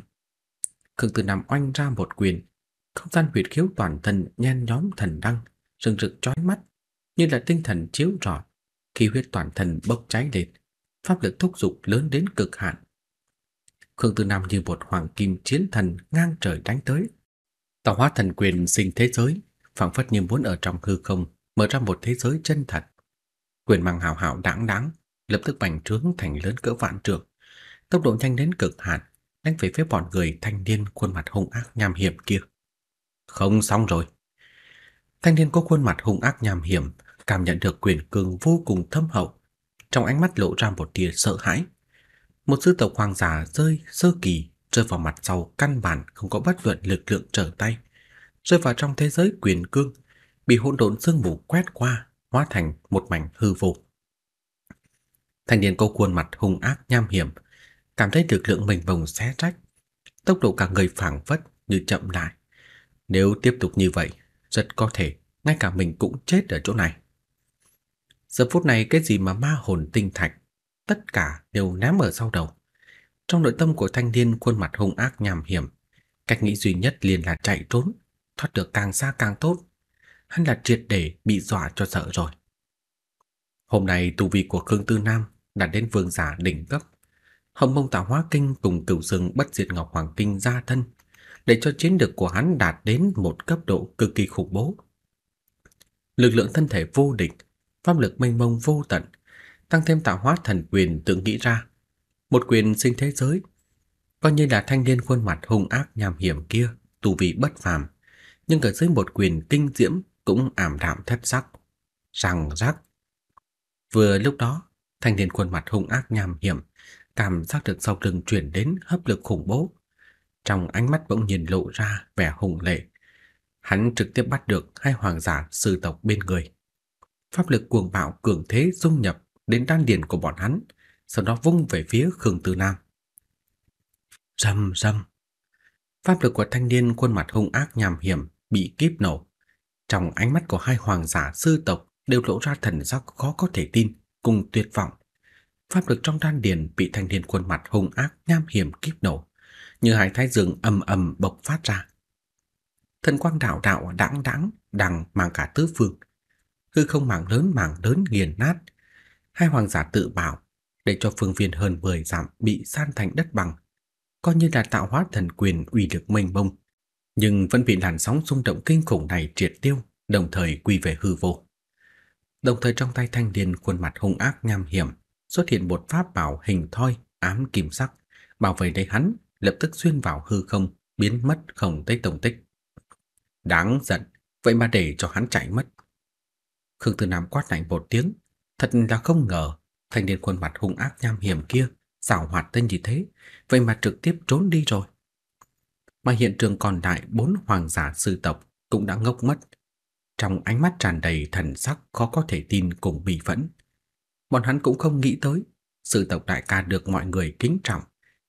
Khương tư Nam oanh ra một quyền, không gian huyệt khiếu toàn thân nhen nhóm thần đăng, rừng rực chói mắt, như là tinh thần chiếu rọi, khi huyết toàn thân bốc cháy lên, pháp lực thúc dục lớn đến cực hạn. Khương tư Nam như một hoàng kim chiến thần ngang trời đánh tới. Tạo hóa thần quyền sinh thế giới, phảng phất như muốn ở trong hư không, mở ra một thế giới chân thật. Quyền mang hào hào đáng đáng, lập tức bành trướng thành lớn cỡ vạn trượng tốc độ nhanh đến cực hạn, đánh về phía bọn người thanh niên khuôn mặt hung ác nham hiểm kia. Không xong rồi. Thanh niên có khuôn mặt hung ác nham hiểm, cảm nhận được quyền cương vô cùng thâm hậu, trong ánh mắt lộ ra một tia sợ hãi. Một sư tộc hoàng giả rơi sơ kỳ rơi vào mặt sau căn bản không có bất luận lực lượng trở tay, rơi vào trong thế giới quyền cương, bị hỗn độn sương mù quét qua, hóa thành một mảnh hư vô. Thanh niên có khuôn mặt hung ác nham hiểm, cảm thấy lực lượng mình bồng xé rách, tốc độ cả người phảng phất như chậm lại. Nếu tiếp tục như vậy, rất có thể ngay cả mình cũng chết ở chỗ này. Giờ phút này cái gì mà ma hồn tinh thạch, tất cả đều ném ở sau đầu. Trong nội tâm của thanh niên khuôn mặt hung ác nham hiểm, cách nghĩ duy nhất liền là chạy trốn, thoát được càng xa càng tốt. Hắn là triệt để bị dọa cho sợ rồi. Hôm nay tu vi của Khương Tư Nam đã đến vương giả đỉnh cấp. Hồng Mông Tạo Hóa Kinh cùng Cửu Dương Bất Diệt Ngọc Hoàng Kinh ra thân, để cho chiến lực của hắn đạt đến một cấp độ cực kỳ khủng bố. Lực lượng thân thể vô địch, pháp lực mênh mông vô tận, tăng thêm tạo hóa thần quyền tự nghĩ ra, một quyền sinh thế giới, coi như là thanh niên khuôn mặt hung ác nham hiểm kia, tu vị bất phàm, nhưng ở dưới một quyền kinh diễm cũng ảm đạm thất sắc, rằng rắc. Vừa lúc đó, thanh niên khuôn mặt hung ác nham hiểm cảm giác được sau lưng chuyển đến hấp lực khủng bố. Trong ánh mắt bỗng nhìn lộ ra vẻ hùng lệ. Hắn trực tiếp bắt được hai hoàng giả sư tộc bên người. Pháp lực cuồng bạo cường thế dung nhập đến đan điền của bọn hắn, sau đó vung về phía Khương Tư Nam. Rầm rầm. Pháp lực của thanh niên khuôn mặt hung ác nham hiểm bị kíp nổ. Trong ánh mắt của hai hoàng giả sư tộc đều lộ ra thần sắc khó có thể tin cùng tuyệt vọng pháp lực trong đan điền bị thanh niên khuôn mặt hung ác nham hiểm kiếp nổ, như hải thái dương âm ầm bộc phát ra. Thần quang đạo đạo đãng đãng đằng mang cả tứ phương. Hư không mảng lớn mảng lớn nghiền nát. Hai hoàng giả tự bảo để cho phương viên hơn 10 dặm bị san thành đất bằng, coi như là tạo hóa thần quyền uy lực mênh mông, nhưng vẫn bị làn sóng xung động kinh khủng này triệt tiêu, đồng thời quy về hư vô. Đồng thời trong tay thanh niên khuôn mặt hung ác nham hiểm xuất hiện một pháp bảo hình thoi ám kim sắc, bảo vệ lấy hắn, lập tức xuyên vào hư không, biến mất không thấy tung tích. Đáng giận, vậy mà để cho hắn chạy mất. Khương Tư Nam quát lạnh một tiếng, thật là không ngờ, thanh niên khuôn mặt hung ác nham hiểm kia, xảo hoạt tên gì thế, vậy mà trực tiếp trốn đi rồi. Mà hiện trường còn lại bốn hoàng giả sư tộc cũng đã ngốc mất. Trong ánh mắt tràn đầy thần sắc khó có thể tin cùng bị phẫn, bọn hắn cũng không nghĩ tới. sự tộc đại ca được mọi người kính trọng,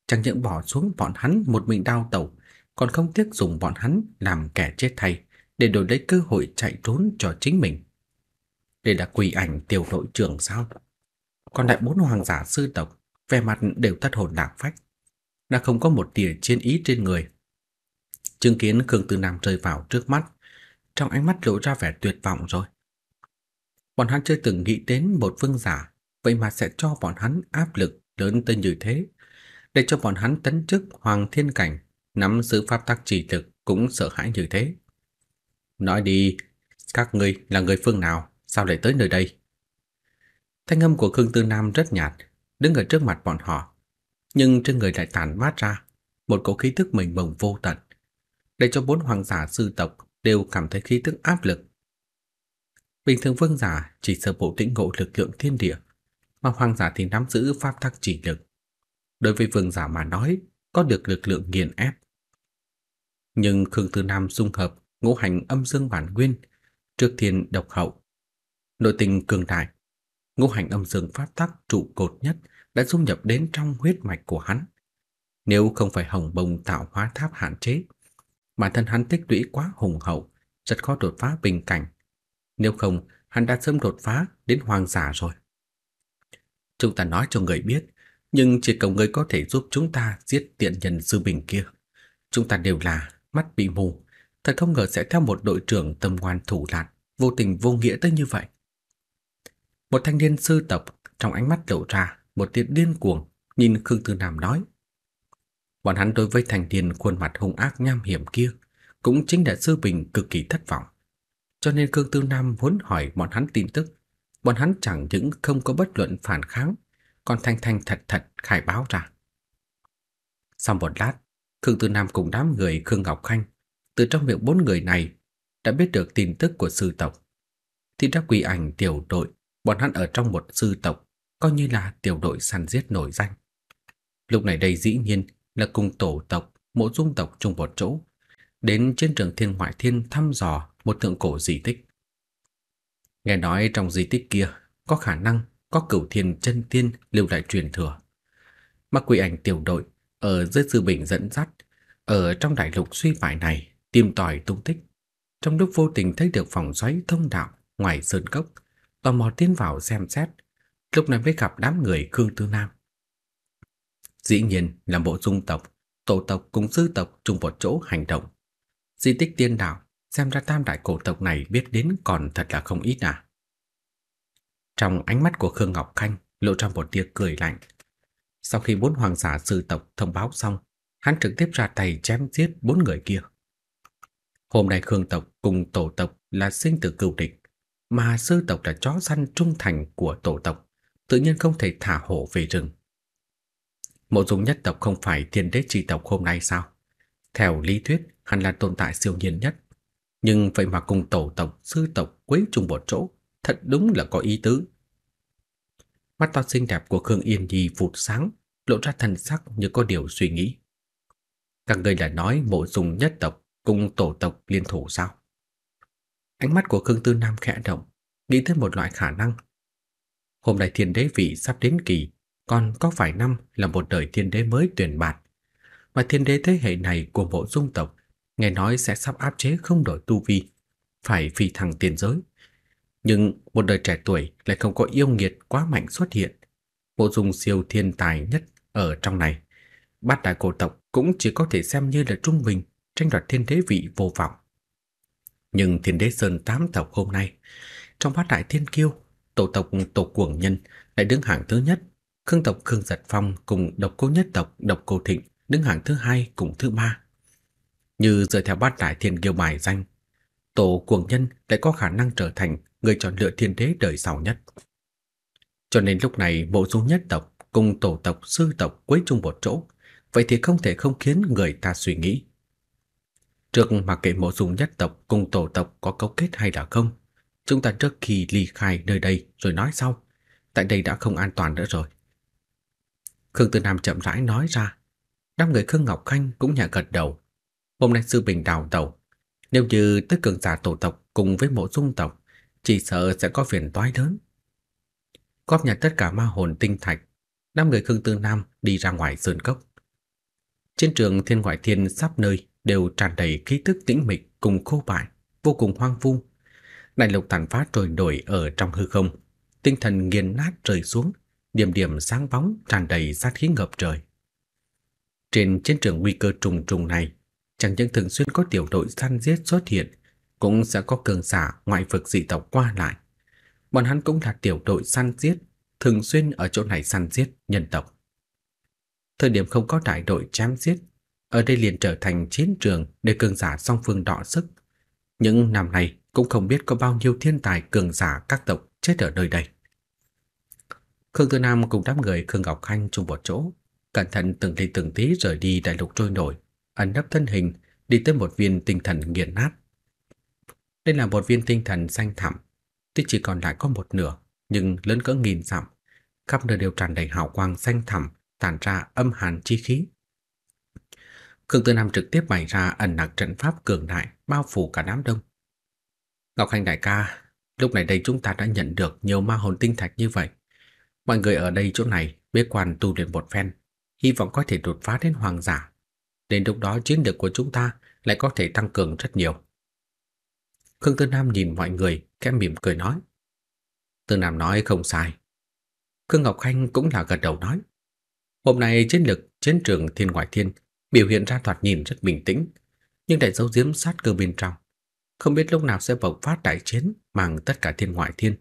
chẳng những bỏ xuống bọn hắn một mình đau tẩu, còn không tiếc dùng bọn hắn làm kẻ chết thay để đổi lấy cơ hội chạy trốn cho chính mình. Đây là quỷ ảnh tiểu đội trưởng sao? Còn đại bốn hoàng giả sư tộc, vẻ mặt đều thất hồn lạc phách, đã không có một tia chiến ý trên người. Chứng kiến Khương Tư Nam rơi vào trước mắt, trong ánh mắt lộ ra vẻ tuyệt vọng rồi. Bọn hắn chưa từng nghĩ đến một vương giả vậy mà sẽ cho bọn hắn áp lực lớn tới như thế, để cho bọn hắn tấn chức hoàng thiên cảnh, nắm giữ pháp tắc chỉ lực cũng sợ hãi như thế. Nói đi, các ngươi là người phương nào, sao lại tới nơi đây? Thanh âm của Khương Tư Nam rất nhạt, đứng ở trước mặt bọn họ, nhưng trên người lại tản mát ra một cỗ khí tức mênh mông vô tận, để cho bốn hoàng giả sư tộc đều cảm thấy khí tức áp lực. Bình thường vương giả chỉ sở bộ tĩnh ngộ lực lượng thiên địa mà hoàng giả thì nắm giữ pháp tắc chỉ lực. Đối với vương giả mà nói, có được lực lượng nghiền ép. Nhưng Khương Tư Nam dung hợp ngũ hành âm dương bản nguyên, trước thiên độc hậu. Nội tình cường đại, ngũ hành âm dương pháp tắc trụ cột nhất đã dung nhập đến trong huyết mạch của hắn. Nếu không phải hồng bông tạo hóa tháp hạn chế, bản thân hắn tích lũy quá hùng hậu, rất khó đột phá bình cảnh. Nếu không, hắn đã sớm đột phá đến hoàng giả rồi chúng ta nói cho người biết, nhưng chỉ cầu người có thể giúp chúng ta giết tiện nhân sư bình kia. Chúng ta đều là mắt bị mù, thật không ngờ sẽ theo một đội trưởng tâm ngoan thủ lạn, vô tình vô nghĩa tới như vậy. Một thanh niên sư tộc trong ánh mắt lộ ra một tia điên cuồng, nhìn Khương Tư Nam nói: Bọn hắn đối với thanh niên khuôn mặt hung ác nham hiểm kia cũng chính là sư bình cực kỳ thất vọng. Cho nên Khương Tư Nam muốn hỏi bọn hắn tin tức, bọn hắn chẳng những không có bất luận phản kháng, còn thanh thanh thật thật khai báo ra. Sau một lát, Khương Tư Nam cùng đám người Khương Ngọc Khanh từ trong miệng bốn người này đã biết được tin tức của sư tộc. Thì ra quỷ ảnh tiểu đội, bọn hắn ở trong một sư tộc, coi như là tiểu đội săn giết nổi danh. Lúc này đây dĩ nhiên là cùng tổ tộc, mộ dung tộc chung một chỗ, đến trên trường thiên ngoại thiên thăm dò một thượng cổ di tích. Nghe nói trong di tích kia có khả năng có cửu thiên chân tiên lưu lại truyền thừa. Mặc quỷ ảnh tiểu đội ở dưới sư bình dẫn dắt, ở trong đại lục suy bại này tìm tòi tung tích. Trong lúc vô tình thấy được phòng xoáy thông đạo ngoài sơn cốc, tò mò tiến vào xem xét, lúc này mới gặp đám người Khương Tư Nam. Dĩ nhiên là bộ dung tộc, tổ tộc cùng sư tộc chung một chỗ hành động. Di tích tiên đạo xem ra tam đại cổ tộc này biết đến còn thật là không ít à. Trong ánh mắt của Khương Ngọc Khanh lộ ra một tia cười lạnh. Sau khi bốn hoàng giả sư tộc thông báo xong, hắn trực tiếp ra tay chém giết bốn người kia. Hôm nay Khương tộc cùng tổ tộc là sinh tử cựu địch, mà sư tộc là chó săn trung thành của tổ tộc, tự nhiên không thể thả hổ về rừng. Mộ Dung nhất tộc không phải thiên đế chi tộc hôm nay sao? Theo lý thuyết, hắn là tồn tại siêu nhiên nhất, nhưng vậy mà cùng tổ tộc, sư tộc quấy chung một chỗ, thật đúng là có ý tứ. Mắt to xinh đẹp của Khương Yên Nhi phụt sáng, lộ ra thần sắc như có điều suy nghĩ. Các ngươi là nói mộ dùng nhất tộc cùng tổ tộc liên thủ sao? Ánh mắt của Khương Tư Nam khẽ động, nghĩ tới một loại khả năng. Hôm nay thiên đế vị sắp đến kỳ, còn có vài năm là một đời thiên đế mới tuyển bạt. Mà thiên đế thế hệ này của mộ dung tộc nghe nói sẽ sắp áp chế không đổi tu vi, phải phi thăng tiền giới. Nhưng một đời trẻ tuổi lại không có yêu nghiệt quá mạnh xuất hiện. Bộ dung siêu thiên tài nhất ở trong này, bát đại cổ tộc cũng chỉ có thể xem như là trung bình, tranh đoạt thiên đế vị vô vọng. Nhưng thiên đế sơn tám tộc hôm nay, trong bát đại thiên kiêu, tổ tộc tổ cuồng nhân lại đứng hạng thứ nhất, Khương tộc Khương Giật Phong cùng độc cô nhất tộc độc cô thịnh đứng hạng thứ hai cùng thứ ba. Như dựa theo bát đại thiên kiêu bài danh, tổ cuồng nhân lại có khả năng trở thành người chọn lựa thiên đế đời sau nhất. Cho nên lúc này bộ dung nhất tộc cùng tổ tộc sư tộc quấy chung một chỗ, vậy thì không thể không khiến người ta suy nghĩ. Trước mà kể mộ dung nhất tộc cùng tổ tộc có cấu kết hay là không, chúng ta trước khi ly khai nơi đây rồi nói sau, tại đây đã không an toàn nữa rồi. Khương Tư Nam chậm rãi nói ra, đám người Khương Ngọc Khanh cũng nhả gật đầu, hôm nay sư bình đào tàu, nếu như tới cường giả tổ tộc cùng với mộ dung tộc, chỉ sợ sẽ có phiền toái lớn. Góp nhặt tất cả ma hồn tinh thạch, năm người Khương Tư Nam đi ra ngoài sơn cốc. Trên trường thiên ngoại thiên sắp nơi đều tràn đầy khí tức tĩnh mịch cùng khô bại, vô cùng hoang vu. Đại lục tàn phá trồi nổi ở trong hư không, tinh thần nghiền nát rơi xuống, điểm điểm sáng bóng tràn đầy sát khí ngập trời. Trên chiến trường nguy cơ trùng trùng này, chẳng những thường xuyên có tiểu đội săn giết xuất hiện, cũng sẽ có cường giả ngoại vực dị tộc qua lại. Bọn hắn cũng là tiểu đội săn giết, thường xuyên ở chỗ này săn giết nhân tộc. Thời điểm không có đại đội chém giết, ở đây liền trở thành chiến trường để cường giả song phương đọ sức. Những năm này cũng không biết có bao nhiêu thiên tài cường giả các tộc chết ở nơi đây. Khương Tư Nam cùng đám người Khương Ngọc Khanh chung một chỗ, cẩn thận từng ly từng tí rời đi đại lục trôi nổi ẩn nấp thân hình, đi tới một viên tinh thần nghiền nát. Đây là một viên tinh thần xanh thẳm, tuy chỉ còn lại có một nửa, nhưng lớn cỡ nghìn dặm, khắp nơi đều tràn đầy hào quang xanh thẳm, tản ra âm hàn chi khí. Khương Tư Nam trực tiếp bày ra ẩn nặc trận pháp cường đại bao phủ cả đám đông. Ngọc Hành đại ca, lúc này đây chúng ta đã nhận được nhiều ma hồn tinh thạch như vậy. Mọi người ở đây chỗ này bế quan tu luyện một phen, hy vọng có thể đột phá đến hoàng giả đến lúc đó chiến lược của chúng ta lại có thể tăng cường rất nhiều. Khương Tư Nam nhìn mọi người, khẽ mỉm cười nói. Tư Nam nói không sai. Khương Ngọc Khanh cũng là gật đầu nói. Hôm nay chiến lược chiến trường thiên ngoại thiên biểu hiện ra thoạt nhìn rất bình tĩnh, nhưng lại dấu diếm sát cơ bên trong. Không biết lúc nào sẽ bộc phát đại chiến bằng tất cả thiên ngoại thiên.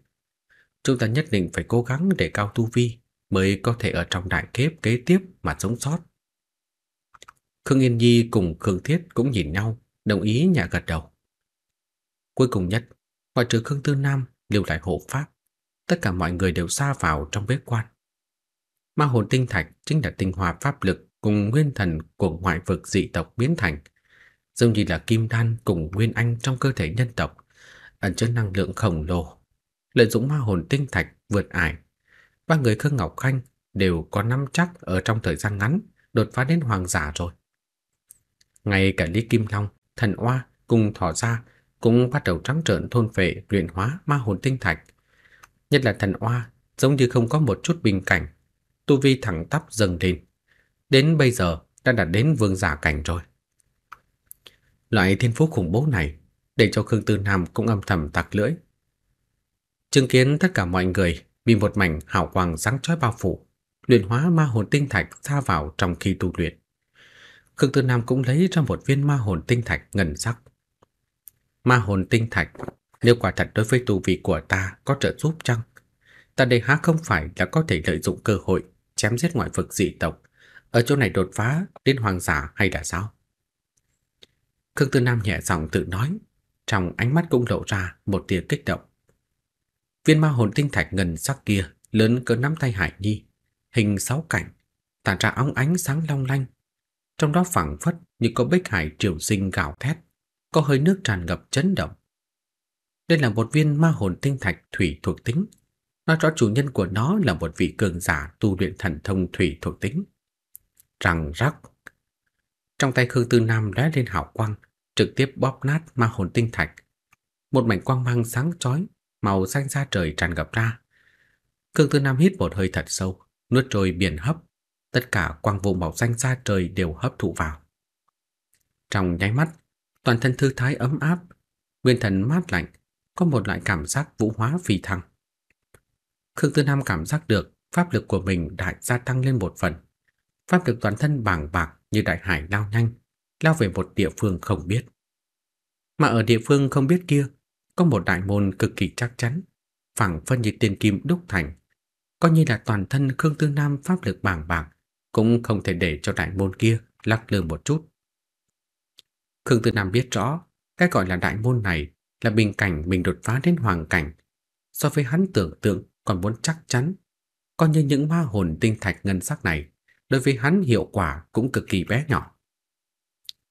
Chúng ta nhất định phải cố gắng để cao tu vi mới có thể ở trong đại kiếp kế tiếp mà sống sót. Khương Yên Nhi cùng Khương Thiết cũng nhìn nhau, đồng ý nhả gật đầu. Cuối cùng nhất, ngoại trừ Khương Tư Nam lưu lại hộ pháp, tất cả mọi người đều xa vào trong bế quan. Ma hồn tinh thạch chính là tinh hoa pháp lực cùng nguyên thần của ngoại vực dị tộc biến thành, giống như là kim đan cùng nguyên anh trong cơ thể nhân tộc, ẩn chứa năng lượng khổng lồ. Lợi dụng ma hồn tinh thạch vượt ải, ba người Khương Ngọc Khanh đều có nắm chắc ở trong thời gian ngắn đột phá đến hoàng giả rồi ngay cả Lý Kim Long, Thần Oa cùng Thỏ Gia cũng bắt đầu trắng trợn thôn phệ luyện hóa ma hồn tinh thạch. Nhất là Thần Oa giống như không có một chút bình cảnh, tu vi thẳng tắp dâng lên. Đến bây giờ đã đạt đến vương giả cảnh rồi. Loại thiên phú khủng bố này để cho Khương Tư Nam cũng âm thầm tặc lưỡi. Chứng kiến tất cả mọi người bị một mảnh hào quang sáng chói bao phủ, luyện hóa ma hồn tinh thạch xa vào trong khi tu luyện. Khương Tư Nam cũng lấy ra một viên ma hồn tinh thạch ngần sắc. Ma hồn tinh thạch, nếu quả thật đối với tu vị của ta có trợ giúp chăng? Ta đây há không phải là có thể lợi dụng cơ hội chém giết ngoại vực dị tộc, ở chỗ này đột phá đến hoàng giả hay là sao? Khương Tư Nam nhẹ giọng tự nói, trong ánh mắt cũng lộ ra một tia kích động. Viên ma hồn tinh thạch ngần sắc kia lớn cỡ nắm tay Hải Nhi, hình sáu cạnh, tản ra óng ánh sáng long lanh trong đó phảng phất như có bích hải triều sinh gào thét, có hơi nước tràn ngập chấn động. Đây là một viên ma hồn tinh thạch thủy thuộc tính, nói rõ chủ nhân của nó là một vị cường giả tu luyện thần thông thủy thuộc tính. Răng rắc. Trong tay Khương Tư Nam lóe lên hào quang, trực tiếp bóp nát ma hồn tinh thạch. Một mảnh quang mang sáng chói, màu xanh da trời tràn ngập ra. Khương Tư Nam hít một hơi thật sâu, nuốt trôi biển hấp tất cả quang vụ màu xanh da trời đều hấp thụ vào. Trong nháy mắt, toàn thân thư thái ấm áp, nguyên thần mát lạnh, có một loại cảm giác vũ hóa phi thăng. Khương Tư Nam cảm giác được pháp lực của mình đã gia tăng lên một phần. Pháp lực toàn thân bàng bạc như đại hải lao nhanh, lao về một địa phương không biết. Mà ở địa phương không biết kia, có một đại môn cực kỳ chắc chắn, phẳng phân nhiệt tiền kim đúc thành, coi như là toàn thân Khương Tư Nam pháp lực bàng bạc cũng không thể để cho đại môn kia lắc lư một chút. Khương Tư Nam biết rõ, cái gọi là đại môn này là bình cảnh mình đột phá đến hoàng cảnh, so với hắn tưởng tượng còn muốn chắc chắn, coi như những ma hồn tinh thạch ngân sắc này, đối với hắn hiệu quả cũng cực kỳ bé nhỏ.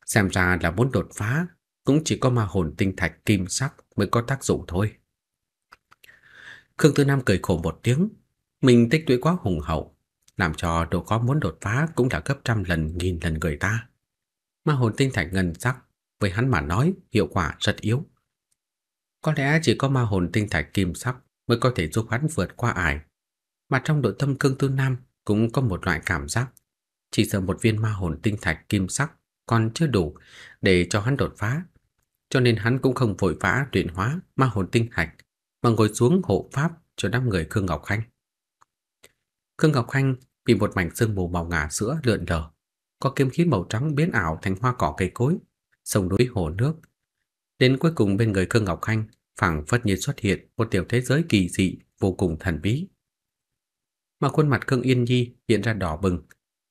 Xem ra là muốn đột phá, cũng chỉ có ma hồn tinh thạch kim sắc mới có tác dụng thôi. Khương Tư Nam cười khổ một tiếng, mình tích tụ quá hùng hậu, làm cho độ khó muốn đột phá cũng đã gấp trăm lần nghìn lần người ta. Ma hồn tinh thạch ngân sắc với hắn mà nói hiệu quả rất yếu. Có lẽ chỉ có ma hồn tinh thạch kim sắc mới có thể giúp hắn vượt qua ải. Mà trong đội tâm Cương Tư Nam cũng có một loại cảm giác, chỉ sợ một viên ma hồn tinh thạch kim sắc còn chưa đủ để cho hắn đột phá, cho nên hắn cũng không vội vã luyện hóa ma hồn tinh thạch, mà ngồi xuống hộ pháp cho đám người Khương Ngọc Khanh. Khương Ngọc Khanh vì một mảnh sương mù màu ngà sữa lượn lờ, có kiếm khí màu trắng biến ảo thành hoa cỏ cây cối, sông núi hồ nước. Đến cuối cùng bên người Khương Ngọc Khanh, phảng phất như xuất hiện một tiểu thế giới kỳ dị vô cùng thần bí. Mà khuôn mặt Khương Yên Nhi hiện ra đỏ bừng,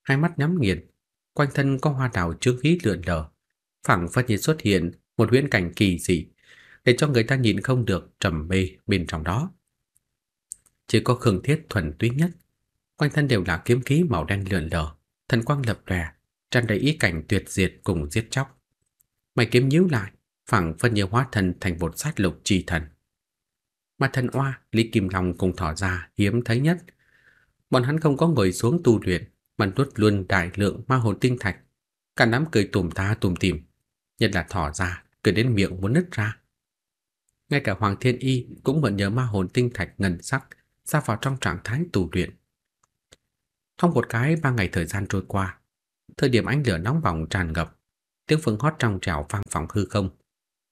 hai mắt nhắm nghiền, quanh thân có hoa đào trương khí lượn lờ, phảng phất như xuất hiện một huyễn cảnh kỳ dị, để cho người ta nhìn không được trầm mê bên trong đó. Chỉ có Khương Thiết thuần túy nhất, quanh thân đều là kiếm khí màu đen lượn lờ, thần quang lập lòe, tràn đầy ý cảnh tuyệt diệt cùng giết chóc. Mày kiếm nhíu lại, phẳng phân nhiều hóa thân thành một sát lục chi thần. Mà thần oa, Lý Kim Long cùng thỏ ra hiếm thấy nhất. Bọn hắn không có ngồi xuống tu luyện, mà nuốt luôn đại lượng ma hồn tinh thạch. Cả đám cười tùm ta tùm tìm, nhất là thỏ ra, cười đến miệng muốn nứt ra. Ngay cả Hoàng Thiên Y cũng mượn nhờ ma hồn tinh thạch ngân sắc ra vào trong trạng thái tù luyện. Không một cái ba ngày thời gian trôi qua, thời điểm ánh lửa nóng bỏng tràn ngập, tiếng phương hót trong trào vang vọng hư không.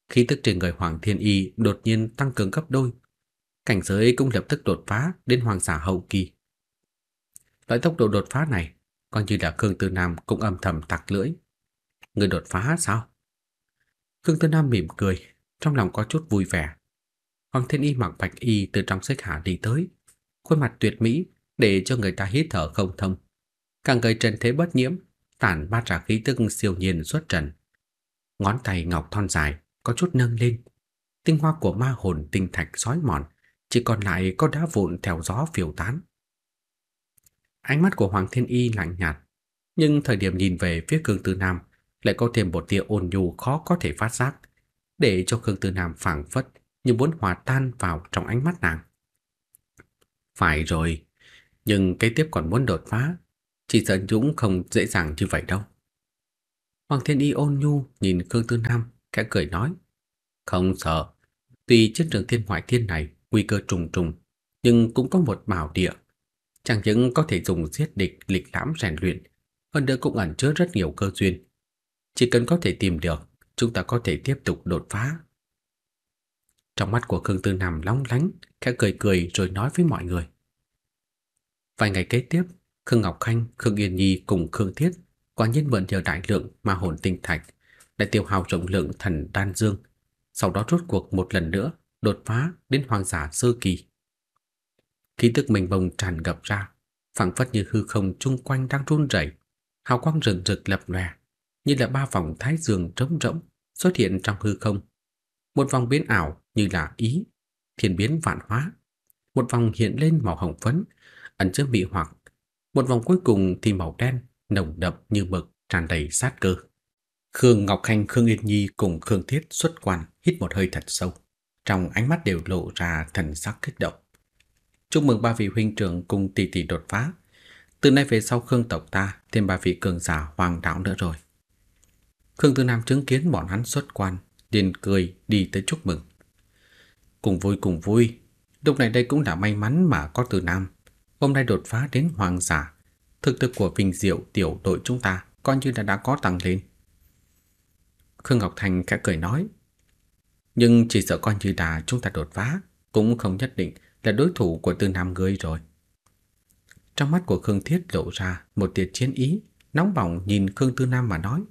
Khi tức trên người Hoàng Thiên Y đột nhiên tăng cường gấp đôi, cảnh giới cũng lập tức đột phá đến hoàng giả hậu kỳ. Loại tốc độ đột phá này coi như là Khương Tư Nam cũng âm thầm tặc lưỡi. Người đột phá sao? Khương Tư Nam mỉm cười, trong lòng có chút vui vẻ. Hoàng Thiên Y mặc bạch y từ trong sách hạ đi tới, khuôn mặt tuyệt mỹ để cho người ta hít thở không thông. Càng gây trần thế bất nhiễm, tản ba ra khí tức siêu nhiên xuất trần. Ngón tay ngọc thon dài, có chút nâng lên. Tinh hoa của ma hồn tinh thạch sói mòn, chỉ còn lại có đá vụn theo gió phiêu tán. Ánh mắt của Hoàng Thiên Y lạnh nhạt, nhưng thời điểm nhìn về phía Cương Tư Nam lại có thêm một tia ôn nhu khó có thể phát giác, để cho Cương Tư Nam phảng phất như muốn hòa tan vào trong ánh mắt nàng. Phải rồi, nhưng cái tiếp còn muốn đột phá, chỉ sợ Dũng không dễ dàng như vậy đâu. Hoàng Thiên Y ôn nhu nhìn Khương Tư Nam, khẽ cười nói: "Không sợ, tuy chiến trường thiên ngoại thiên này nguy cơ trùng trùng, nhưng cũng có một bảo địa, chẳng những có thể dùng giết địch lịch lãm rèn luyện, hơn nữa cũng ẩn chứa rất nhiều cơ duyên. Chỉ cần có thể tìm được, chúng ta có thể tiếp tục đột phá." Trong mắt của Khương Tư Nam long lánh, khẽ cười cười rồi nói với mọi người: Vài ngày kế tiếp, Khương Ngọc Khanh, Khương Yên Nhi cùng Khương Thiết quả nhiên vận nhờ đại lượng ma hồn tinh thạch để tiêu hao trọng lượng thần đan dương, sau đó rốt cuộc một lần nữa đột phá đến hoàng giả sơ kỳ. Khí tức mình bồng tràn ngập ra, phảng phất như hư không chung quanh đang run rẩy, hào quang rực rực lập lòe, như là ba vòng thái dương trống rỗng xuất hiện trong hư không. Một vòng biến ảo như là ý, thiên biến vạn hóa, một vòng hiện lên màu hồng phấn ẩn chứa mị hoặc. Một vòng cuối cùng thì màu đen, nồng đậm như mực, tràn đầy sát cơ. Khương Ngọc Khanh, Khương Yên Nhi cùng Khương Thiết xuất quan hít một hơi thật sâu. Trong ánh mắt đều lộ ra thần sắc kích động. Chúc mừng ba vị huynh trưởng cùng tỷ tỷ đột phá. Từ nay về sau Khương tộc ta thêm ba vị cường giả hoàng đạo nữa rồi. Khương Tư Nam chứng kiến bọn hắn xuất quan, liền cười đi tới chúc mừng. Cùng vui cùng vui, lúc này đây cũng đã may mắn mà có Từ Nam hôm nay đột phá đến hoàng giả, thực lực của Vinh Diệu tiểu đội chúng ta coi như là đã có tăng lên. Khương Ngọc Thành khẽ cười nói, nhưng chỉ sợ coi như là chúng ta đột phá, cũng không nhất định là đối thủ của tư nam ngươi rồi. Trong mắt của Khương Thiết lộ ra một tia chiến ý, nóng bỏng nhìn Khương Tư Nam mà nói.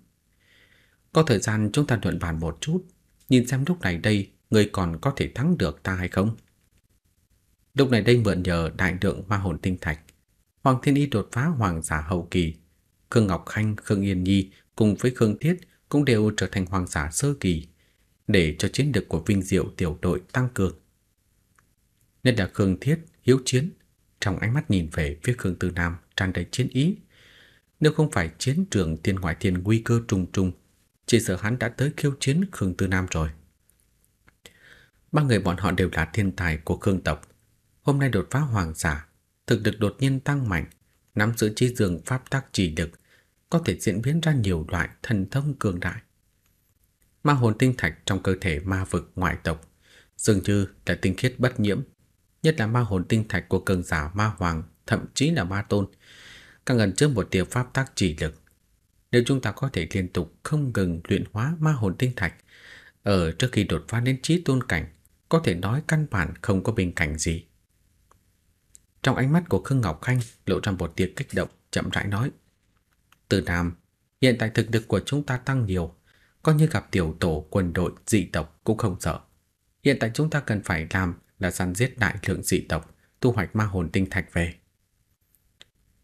Có thời gian chúng ta luận bàn một chút, nhìn xem lúc này đây người còn có thể thắng được ta hay không. Lúc này đây mượn nhờ đại lượng ma hồn tinh thạch, Hoàng Thiên Y đột phá hoàng giả hậu kỳ. Khương Ngọc Khanh, Khương Yên Nhi cùng với Khương Thiết cũng đều trở thành hoàng giả sơ kỳ, để cho chiến lực của Vinh Diệu tiểu đội tăng cường. nên là Khương Thiết hiếu chiến, trong ánh mắt nhìn về phía Khương Tư Nam tràn đầy chiến ý. Nếu không phải chiến trường thiên ngoại thiên nguy cơ trùng trùng, chỉ sợ hắn đã tới khiêu chiến Khương Tư Nam rồi. Ba người bọn họ đều là thiên tài của Khương tộc, Hôm nay đột phá hoàng giả, thực lực đột nhiên tăng mạnh, nắm giữ chi dường pháp tắc chỉ lực, có thể diễn biến ra nhiều loại thần thông cường đại. Ma hồn tinh thạch trong cơ thể ma vực ngoại tộc, dường như là tinh khiết bất nhiễm, nhất là ma hồn tinh thạch của cường giả ma hoàng, thậm chí là ma tôn, càng gần trước một tia pháp tác chỉ lực. Nếu chúng ta có thể liên tục không ngừng luyện hóa ma hồn tinh thạch, ở trước khi đột phá đến trí tôn cảnh, có thể nói căn bản không có bình cảnh gì. Trong ánh mắt của Khương Ngọc Khanh lộ ra một tia kích động, chậm rãi nói. Từ Nam, hiện tại thực lực của chúng ta tăng nhiều, coi như gặp tiểu tổ quân đội dị tộc cũng không sợ. Hiện tại chúng ta cần phải làm là săn giết đại lượng dị tộc, thu hoạch ma hồn tinh thạch về.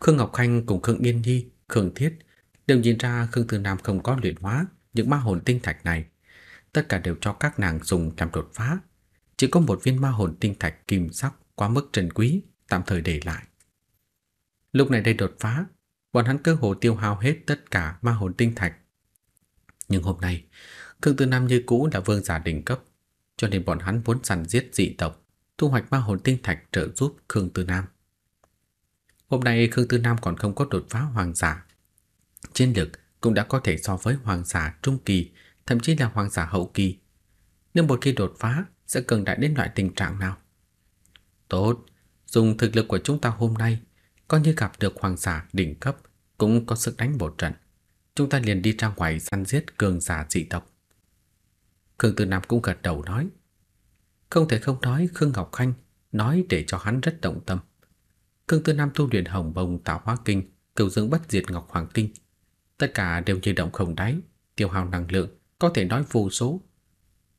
Khương Ngọc Khanh cùng Khương Yên Nhi, Khương Thiết đều nhìn ra Khương Từ Nam không có luyện hóa những ma hồn tinh thạch này. Tất cả đều cho các nàng dùng làm đột phá. Chỉ có một viên ma hồn tinh thạch kim sắc quá mức trần quý tạm thời để lại. Lúc này đây đột phá, bọn hắn cơ hồ tiêu hao hết tất cả ma hồn tinh thạch. Nhưng hôm nay, Khương Tư Nam như cũ đã vương giả đỉnh cấp, cho nên bọn hắn vốn săn giết dị tộc, thu hoạch ma hồn tinh thạch trợ giúp Khương Tư Nam. Hôm nay Khương Tư Nam còn không có đột phá hoàng giả. Chiến lực cũng đã có thể so với hoàng giả trung kỳ, thậm chí là hoàng giả hậu kỳ. Nhưng một khi đột phá sẽ cường đại đến loại tình trạng nào? Tốt, dùng thực lực của chúng ta hôm nay, coi như gặp được hoàng giả đỉnh cấp cũng có sức đánh bộ trận. Chúng ta liền đi ra ngoài săn giết cường giả dị tộc. Khương Tư Nam cũng gật đầu nói. Không thể không nói Khương Ngọc Khanh nói để cho hắn rất động tâm. Khương Tư Nam tu luyện hồng bồng tạo hóa kinh, cửu dưỡng bất diệt ngọc hoàng tinh, Tất cả đều như động không đáy, tiêu hao năng lượng, có thể nói vô số.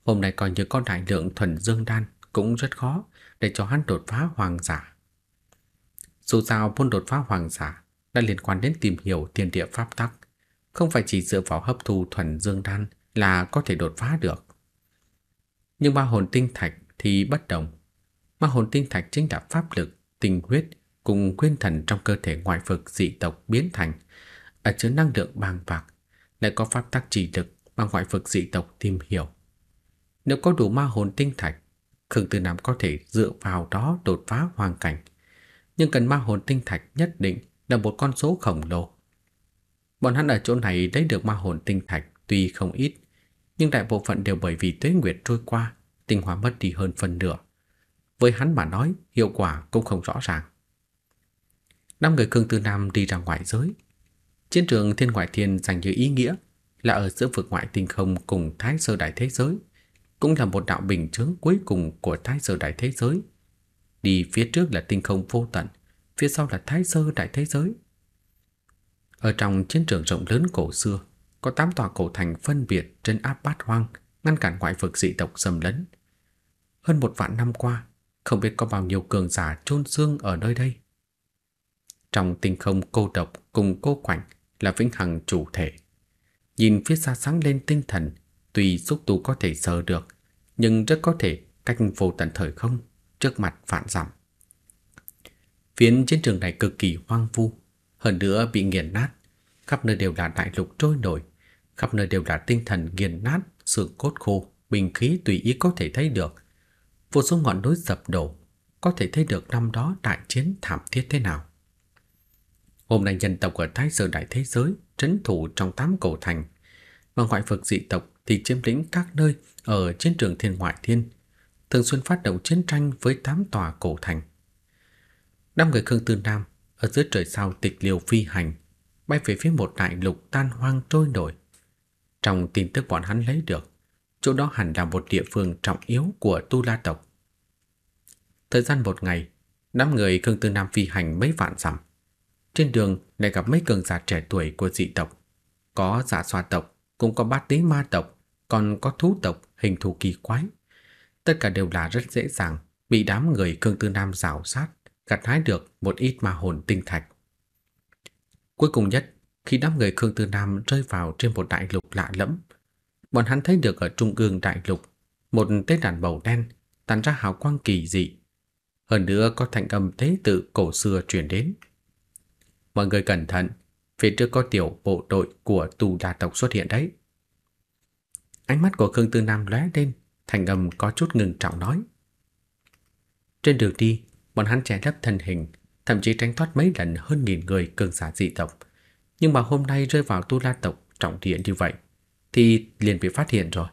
Hôm nay còn như con đại lượng thuần dương đan cũng rất khó, để cho hắn đột phá hoàng giả. Dù sao môn đột phá hoàng giả đã liên quan đến tìm hiểu tiền địa pháp tắc, không phải chỉ dựa vào hấp thu thuần dương đan là có thể đột phá được. Nhưng ma hồn tinh thạch thì bất đồng. Ma hồn tinh thạch chính là pháp lực, tinh huyết cùng nguyên thần trong cơ thể ngoại vực dị tộc biến thành, ở chứa năng lượng bàng bạc, lại có pháp tắc chỉ lực mà ngoại vực dị tộc tìm hiểu. Nếu có đủ ma hồn tinh thạch, Khương Tư Nam có thể dựa vào đó đột phá hoàn cảnh, nhưng cần ma hồn tinh thạch nhất định là một con số khổng lồ. Bọn hắn ở chỗ này lấy được ma hồn tinh thạch tuy không ít, nhưng đại bộ phận đều bởi vì tuế nguyệt trôi qua, tinh hóa mất đi hơn phần nửa. Với hắn mà nói, hiệu quả cũng không rõ ràng. Năm người Khương Tư Nam đi ra ngoài giới. Chiến trường thiên ngoại thiên dành như ý nghĩa là ở giữa vực ngoại tinh không cùng thái sơ đại thế giới – cũng là một đạo bình chướng cuối cùng của thái sơ đại thế giới. Đi phía trước là tinh không vô tận, phía sau là thái sơ đại thế giới. Ở trong chiến trường rộng lớn cổ xưa, có tám tòa cổ thành phân biệt trên áp bát hoang, ngăn cản ngoại vực dị tộc xâm lấn. Hơn một vạn năm qua, không biết có bao nhiêu cường giả chôn xương ở nơi đây. Trong tinh không cô độc cùng cô quạnh là vĩnh hằng chủ thể. Nhìn phía xa sáng lên tinh thần, tùy xúc tu có thể sờ được, nhưng rất có thể cách vô tận thời không trước mặt phản giảm Phiến chiến trường này cực kỳ hoang vu, hơn nữa bị nghiền nát, khắp nơi đều là đại lục trôi nổi, khắp nơi đều là tinh thần nghiền nát, xương cốt khô, bình khí tùy ý có thể thấy được. Vô số ngọn núi sập đổ, có thể thấy được năm đó đại chiến thảm thiết thế nào. Hôm nay dân tộc ở Thái Sơ Đại Thế Giới trấn thủ trong tám cổ thành, mà ngoại vực dị tộc thì chiếm lĩnh các nơi ở chiến trường thiên ngoại thiên, thường xuyên phát động chiến tranh với tám tòa cổ thành. Năm người Khương Tư Nam ở dưới trời sao tịch liều phi hành, bay về phía một đại lục tan hoang trôi nổi. Trong tin tức bọn hắn lấy được, chỗ đó hẳn là một địa phương trọng yếu của Tu La tộc. Thời gian một ngày, năm người Khương Tư Nam phi hành mấy vạn dặm. Trên đường lại gặp mấy cường giả trẻ tuổi của dị tộc, có giả xoa tộc, cũng có bát tí ma tộc, còn có thú tộc hình thù kỳ quái. Tất cả đều là rất dễ dàng bị đám người Cương Tư Nam rảo sát, gặt hái được một ít ma hồn tinh thạch. Cuối cùng nhất, khi đám người Cương Tư Nam rơi vào trên một đại lục lạ lẫm, bọn hắn thấy được ở trung ương đại lục một tế đàn bầu đen tản ra hào quang kỳ dị. Hơn nữa có thanh âm thế tự cổ xưa truyền đến. Mọi người cẩn thận, phía trước có tiểu bộ đội của tù đà tộc xuất hiện đấy. Ánh mắt của Khương Tư Nam lóe lên, thành âm có chút ngừng trọng nói. Trên đường đi, bọn hắn trẻ lấp thân hình, thậm chí tránh thoát mấy lần hơn nghìn người cường giả dị tộc. Nhưng mà hôm nay rơi vào tu la tộc trọng địa như vậy, thì liền bị phát hiện rồi.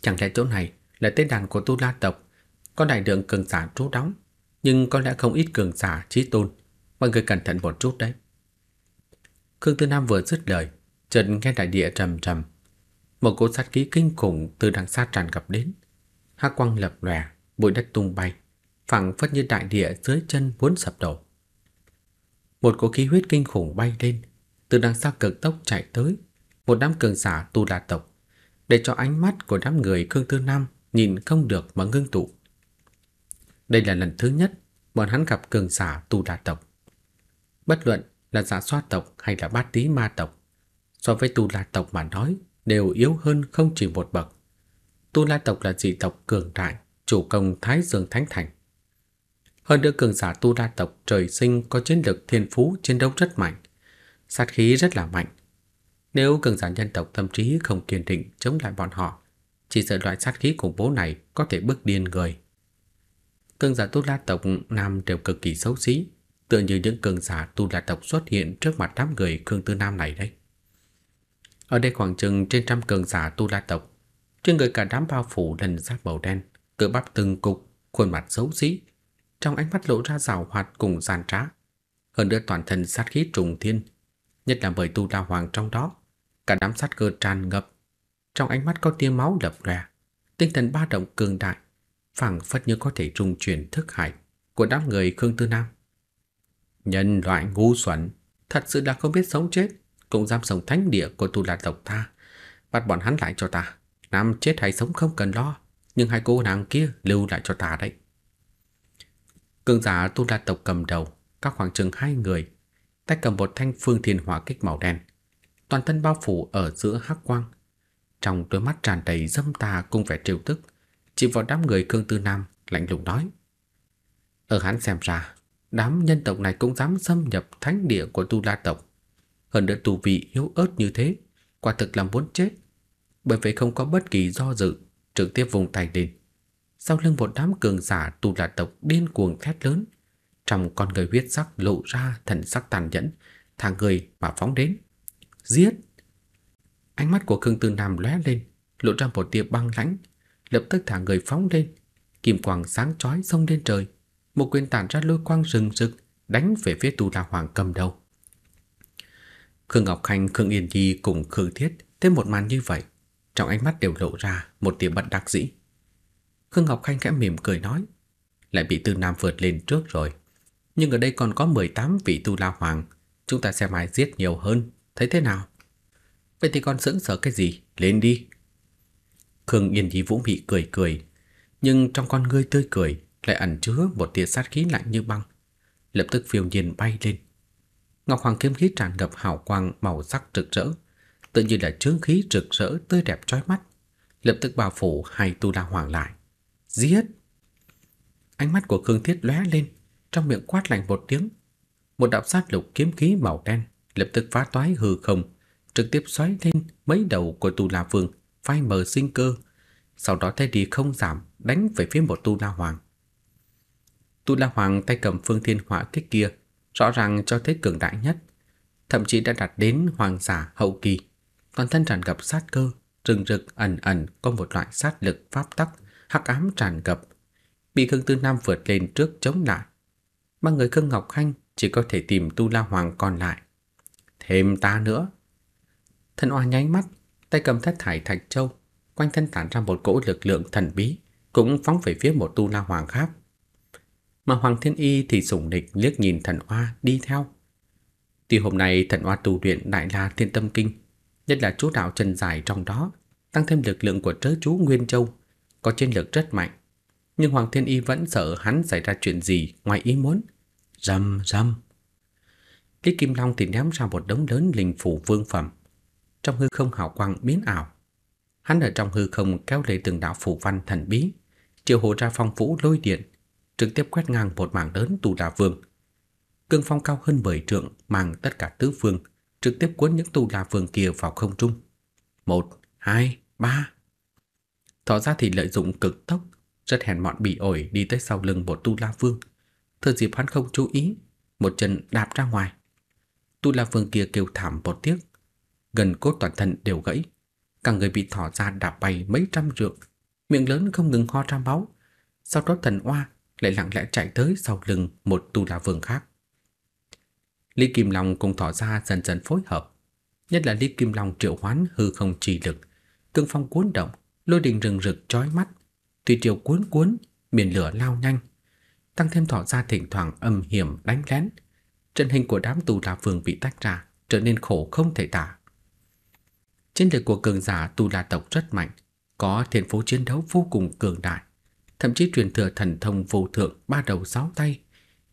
Chẳng lẽ chỗ này là tên đàn của tu la tộc, có đại lượng cường giả trú đóng, nhưng có lẽ không ít cường giả trí tôn. Mọi người cẩn thận một chút đấy. Khương Tư Nam vừa dứt lời, chợt nghe đại địa trầm trầm một cỗ sát khí kinh khủng từ đằng xa tràn gặp đến. Hắc quang lập lòe, bụi đất tung bay, phẳng phất như đại địa dưới chân muốn sập đổ. Một cỗ khí huyết kinh khủng bay lên, từ đằng xa cực tốc chạy tới, một đám cường giả tu la tộc, để cho ánh mắt của đám người Khương Tư Nam nhìn không được mà ngưng tụ. Đây là lần thứ nhất bọn hắn gặp cường giả tu la tộc. Bất luận là giả soát tộc hay là bát tí ma tộc, so với tu la tộc mà nói đều yếu hơn không chỉ một bậc. Tu La tộc là dị tộc cường đại, chủ công Thái Dương Thánh Thành. Hơn nữa cường giả Tu La tộc trời sinh có chiến lược thiên phú chiến đấu rất mạnh, sát khí rất là mạnh. Nếu cường giả nhân tộc tâm trí không kiên định chống lại bọn họ, chỉ sợ loại sát khí khủng bố này có thể bức điên người. Cường giả Tu La tộc nam đều cực kỳ xấu xí, tựa như những cường giả Tu La tộc xuất hiện trước mặt đám người Khương Tư Nam này đấy. Ở đây khoảng chừng trên trăm cường giả tu la tộc, trên người cả đám bao phủ lần giáp màu đen, cơ bắp từng cục, khuôn mặt xấu xí, trong ánh mắt lộ ra rào hoạt cùng gian trá. Hơn nữa toàn thân sát khí trùng thiên, nhất là bởi tu la hoàng trong đó, cả đám sát cơ tràn ngập, trong ánh mắt có tia máu lập loè, tinh thần ba động cường đại, phảng phất như có thể trùng truyền thức hải của đám người Khương Tư Nam. Nhân loại ngu xuẩn, thật sự là không biết sống chết cũng dám sống thánh địa của tu la tộc ta, bắt bọn hắn lại cho ta, nam chết hay sống không cần lo, nhưng hai cô nàng kia lưu lại cho ta đấy. Cường giả tu la tộc cầm đầu, các khoảng chừng hai người, tay cầm một thanh phương thiên hỏa kích màu đen, toàn thân bao phủ ở giữa hắc quang. Trong đôi mắt tràn đầy dâm tà cùng vẻ triều tức, chỉ vào đám người Khương Tư Nam lạnh lùng nói: "Ở hắn xem ra, đám nhân tộc này cũng dám xâm nhập thánh địa của Tu La tộc, hơn nữa tù vị yếu ớt như thế Quả thực là muốn chết Bởi vậy không có bất kỳ do dự Trực tiếp vùng tay lên Sau lưng một đám cường giả tù là tộc điên cuồng thét lớn Trong con người huyết sắc lộ ra thần sắc tàn nhẫn thằng người mà phóng đến Giết Ánh mắt của Khương Tư Nam lóe lên Lộ ra một tia băng lãnh Lập tức thả người phóng lên Kim quang sáng chói xông lên trời Một quyền tản ra lôi quang rừng rực Đánh về phía tù là hoàng cầm đầu Khương Ngọc Khanh, Khương Yên Nhi cùng Khương Thiết thêm một màn như vậy, trong ánh mắt đều lộ ra một tia bất đắc dĩ. Khương Ngọc Khanh khẽ mỉm cười nói, lại bị Tư Nam vượt lên trước rồi, nhưng ở đây còn có 18 vị tu la hoàng, chúng ta xem ai giết nhiều hơn, thấy thế nào? Vậy thì con sững sờ cái gì, lên đi. Khương Yên Nhi vũ mị cười cười, nhưng trong con ngươi tươi cười lại ẩn chứa một tia sát khí lạnh như băng, lập tức phiêu nhiên bay lên Ngọc Hoàng kiếm khí tràn ngập hào quang màu sắc rực rỡ, tự như là chướng khí rực rỡ tươi đẹp chói mắt, lập tức bao phủ hai tu la hoàng lại. Giết! Ánh mắt của Khương Thiết lóe lên, trong miệng quát lạnh một tiếng. Một đạo sát lục kiếm khí màu đen lập tức phá toái hư không, trực tiếp xoáy lên mấy đầu của tu la vương, phai mờ sinh cơ, sau đó thế đi không giảm đánh về phía một tu la hoàng. Tu la hoàng tay cầm phương thiên hỏa kích kia rõ ràng cho thấy cường đại nhất, thậm chí đã đạt đến hoàng giả hậu kỳ, toàn thân tràn ngập sát cơ, rừng rực ẩn ẩn có một loại sát lực pháp tắc hắc ám tràn ngập, bị Khương Tư Nam vượt lên trước chống lại. Ba người Khương Ngọc Khanh chỉ có thể tìm Tu La Hoàng còn lại. Thêm ta nữa. Thần Oa nháy mắt, tay cầm thất thải thạch châu, quanh thân tản ra một cỗ lực lượng thần bí, cũng phóng về phía một Tu La Hoàng khác mà Hoàng Thiên Y thì sủng địch liếc nhìn thần oa đi theo. Tuy hôm nay thần oa tu luyện đại la thiên tâm kinh, nhất là chú đạo chân dài trong đó, tăng thêm lực lượng của trớ chú Nguyên Châu, có chiến lực rất mạnh. Nhưng Hoàng Thiên Y vẫn sợ hắn xảy ra chuyện gì ngoài ý muốn. Rầm rầm. Lý Kim Long thì ném ra một đống lớn linh phủ vương phẩm. Trong hư không hào quang biến ảo. Hắn ở trong hư không kéo lấy từng đạo phủ văn thần bí, triệu hộ ra phong vũ lôi điện, trực tiếp quét ngang một mảng lớn tu la vương. Cương phong cao hơn 10 trượng mang tất cả tứ phương, trực tiếp cuốn những tu la vương kia vào không trung. Một, hai, ba. Thỏ ra thì lợi dụng cực tốc, rất hèn mọn bị ổi đi tới sau lưng một tu la vương. Thừa dịp hắn không chú ý, một chân đạp ra ngoài. Tu la vương kia kêu thảm một tiếng, gần cốt toàn thân đều gãy, cả người bị thỏ ra đạp bay mấy trăm trượng, miệng lớn không ngừng ho ra máu. Sau đó thần oa lại lặng lẽ chạy tới sau lưng một tu la vương khác. Lý Kim Long cùng thỏ ra dần dần phối hợp, nhất là Lý Kim Long triệu hoán hư không trì lực, cương phong cuốn động, lôi đình rừng rực chói mắt, tùy triều cuốn cuốn, miền lửa lao nhanh, tăng thêm thỏ ra thỉnh thoảng âm hiểm đánh lén, trận hình của đám tu la vương bị tách ra, trở nên khổ không thể tả. Chiến lược của cường giả tu la tộc rất mạnh, có thiên phú chiến đấu vô cùng cường đại thậm chí truyền thừa thần thông vô thượng ba đầu sáu tay,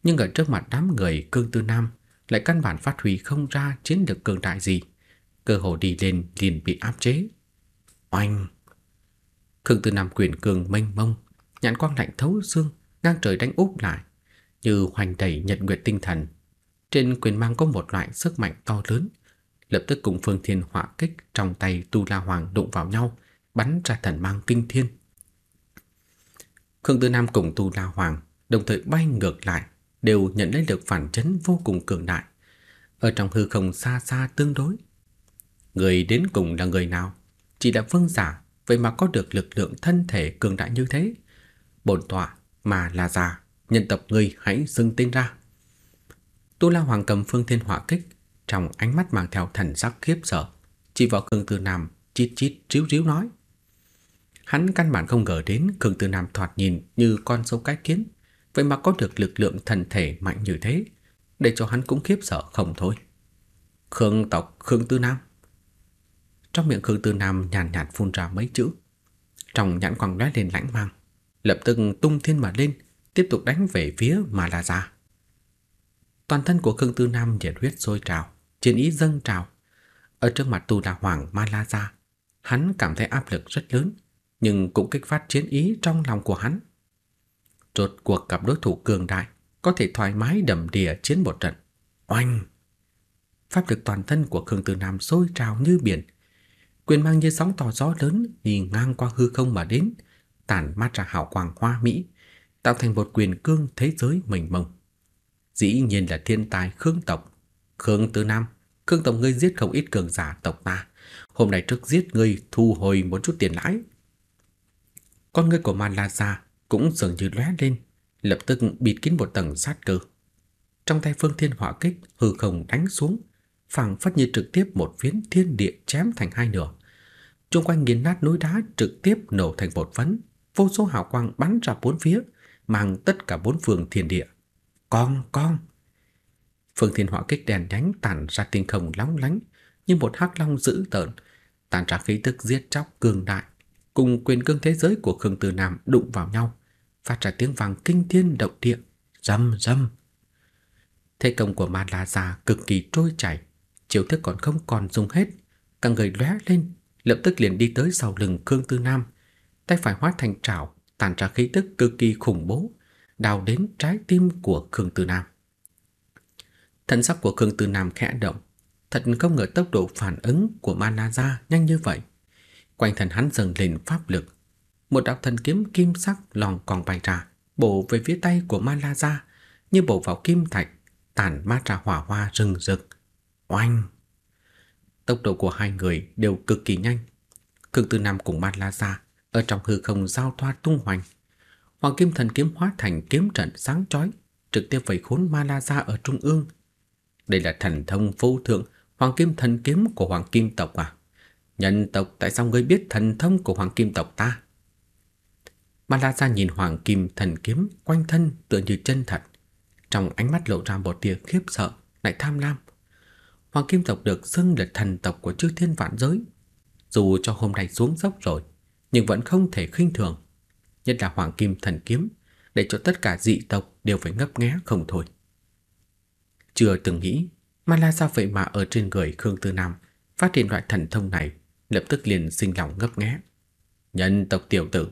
nhưng ở trước mặt đám người Cương Tư Nam lại căn bản phát huy không ra chiến lược cường đại gì, cơ hồ đi lên liền bị áp chế. Oanh! Cương Tư Nam quyền cường mênh mông, nhãn quang lạnh thấu xương, ngang trời đánh úp lại, như hoành đẩy nhật nguyệt tinh thần. Trên quyền mang có một loại sức mạnh to lớn, lập tức cùng phương thiên hỏa kích trong tay Tu La Hoàng đụng vào nhau, bắn ra thần mang kinh thiên. Khương Tư Nam cùng Tu La Hoàng đồng thời bay ngược lại, đều nhận lấy được phản chấn vô cùng cường đại. Ở trong hư không xa xa tương đối. Người đến cùng là người nào? Chỉ là vương giả, vậy mà có được lực lượng thân thể cường đại như thế. Bổn tọa mà là già, nhân tộc ngươi hãy xưng tên ra. Tu La Hoàng cầm phương thiên hỏa kích, trong ánh mắt mang theo thần sắc khiếp sợ, chỉ vào Khương Tư Nam chít chít ríu ríu nói: Hắn căn bản không ngờ đến Khương Tư Nam thoạt nhìn như con sâu cái kiến, vậy mà có được lực lượng thần thể mạnh như thế, để cho hắn cũng khiếp sợ không thôi. Khương tộc Khương Tư Nam Trong miệng Khương Tư Nam nhàn nhạt, phun ra mấy chữ Trong nhãn quang lóe lên lãnh mang Lập tức tung thiên mà lên Tiếp tục đánh về phía mà là ra Toàn thân của Khương Tư Nam nhiệt huyết sôi trào Chiến ý dâng trào Ở trước mặt tu là Hoàng Ma La Gia Hắn cảm thấy áp lực rất lớn nhưng cũng kích phát chiến ý trong lòng của hắn. Rốt cuộc gặp đối thủ cường đại, có thể thoải mái đầm đìa chiến một trận. Oanh! Pháp lực toàn thân của Khương Tử Nam sôi trào như biển, quyền mang như sóng to gió lớn đi ngang qua hư không mà đến, tản mát ra hào quang hoa mỹ, tạo thành một quyền cương thế giới mênh mông. Dĩ nhiên là thiên tài Khương tộc, Khương Tử Nam, Khương tộc ngươi giết không ít cường giả tộc ta, hôm nay trước giết ngươi thu hồi một chút tiền lãi, con ngươi của Man La Gia cũng dường như lóe lên, lập tức bịt kín một tầng sát cơ. Trong tay Phương Thiên Hỏa Kích hư không đánh xuống, phảng phất như trực tiếp một phiến thiên địa chém thành hai nửa. Trung quanh nghiền nát núi đá trực tiếp nổ thành bột phấn, vô số hào quang bắn ra bốn phía, mang tất cả bốn phương thiên địa. Con, con! Phương Thiên Hỏa Kích đèn nhánh tản ra tinh không lóng lánh, như một hắc long dữ tợn, tản ra khí tức giết chóc cường đại cùng quyền cương thế giới của Khương Tử Nam đụng vào nhau, phát ra tiếng vang kinh thiên động địa, rầm rầm. Thế công của Ma La Gia cực kỳ trôi chảy, chiêu thức còn không còn dùng hết, cả người lóe lên, lập tức liền đi tới sau lưng Khương Tư Nam, tay phải hóa thành trảo, tản ra khí tức cực kỳ khủng bố, đào đến trái tim của Khương Tư Nam. Thần sắc của Khương Tư Nam khẽ động, thật không ngờ tốc độ phản ứng của Ma La Gia nhanh như vậy quanh thân hắn dâng lên pháp lực. Một đạo thần kiếm kim sắc lòn còn bay ra, bổ về phía tay của Ma La Gia, như bổ vào kim thạch, tản mát ra hỏa hoa rừng rực. Oanh! Tốc độ của hai người đều cực kỳ nhanh. Cực Tư Nam cùng Ma La Gia ở trong hư không giao thoa tung hoành. Hoàng kim thần kiếm hóa thành kiếm trận sáng chói, trực tiếp vây khốn Ma La Gia ở trung ương. Đây là thần thông vô thượng Hoàng Kim Thần Kiếm của Hoàng Kim tộc à? Nhân tộc tại sao ngươi biết thần thông của hoàng kim tộc ta? Ba La Gia nhìn hoàng kim thần kiếm quanh thân tựa như chân thật. Trong ánh mắt lộ ra một tia khiếp sợ, lại tham lam. Hoàng kim tộc được xưng là thần tộc của chư thiên vạn giới. Dù cho hôm nay xuống dốc rồi, nhưng vẫn không thể khinh thường. Nhất là hoàng kim thần kiếm, để cho tất cả dị tộc đều phải ngấp nghé không thôi. Chưa từng nghĩ, Ma La Gia vậy mà ở trên người Khương Tư Nam phát hiện loại thần thông này lập tức liền sinh lòng ngấp nghé. Nhân tộc tiểu tử,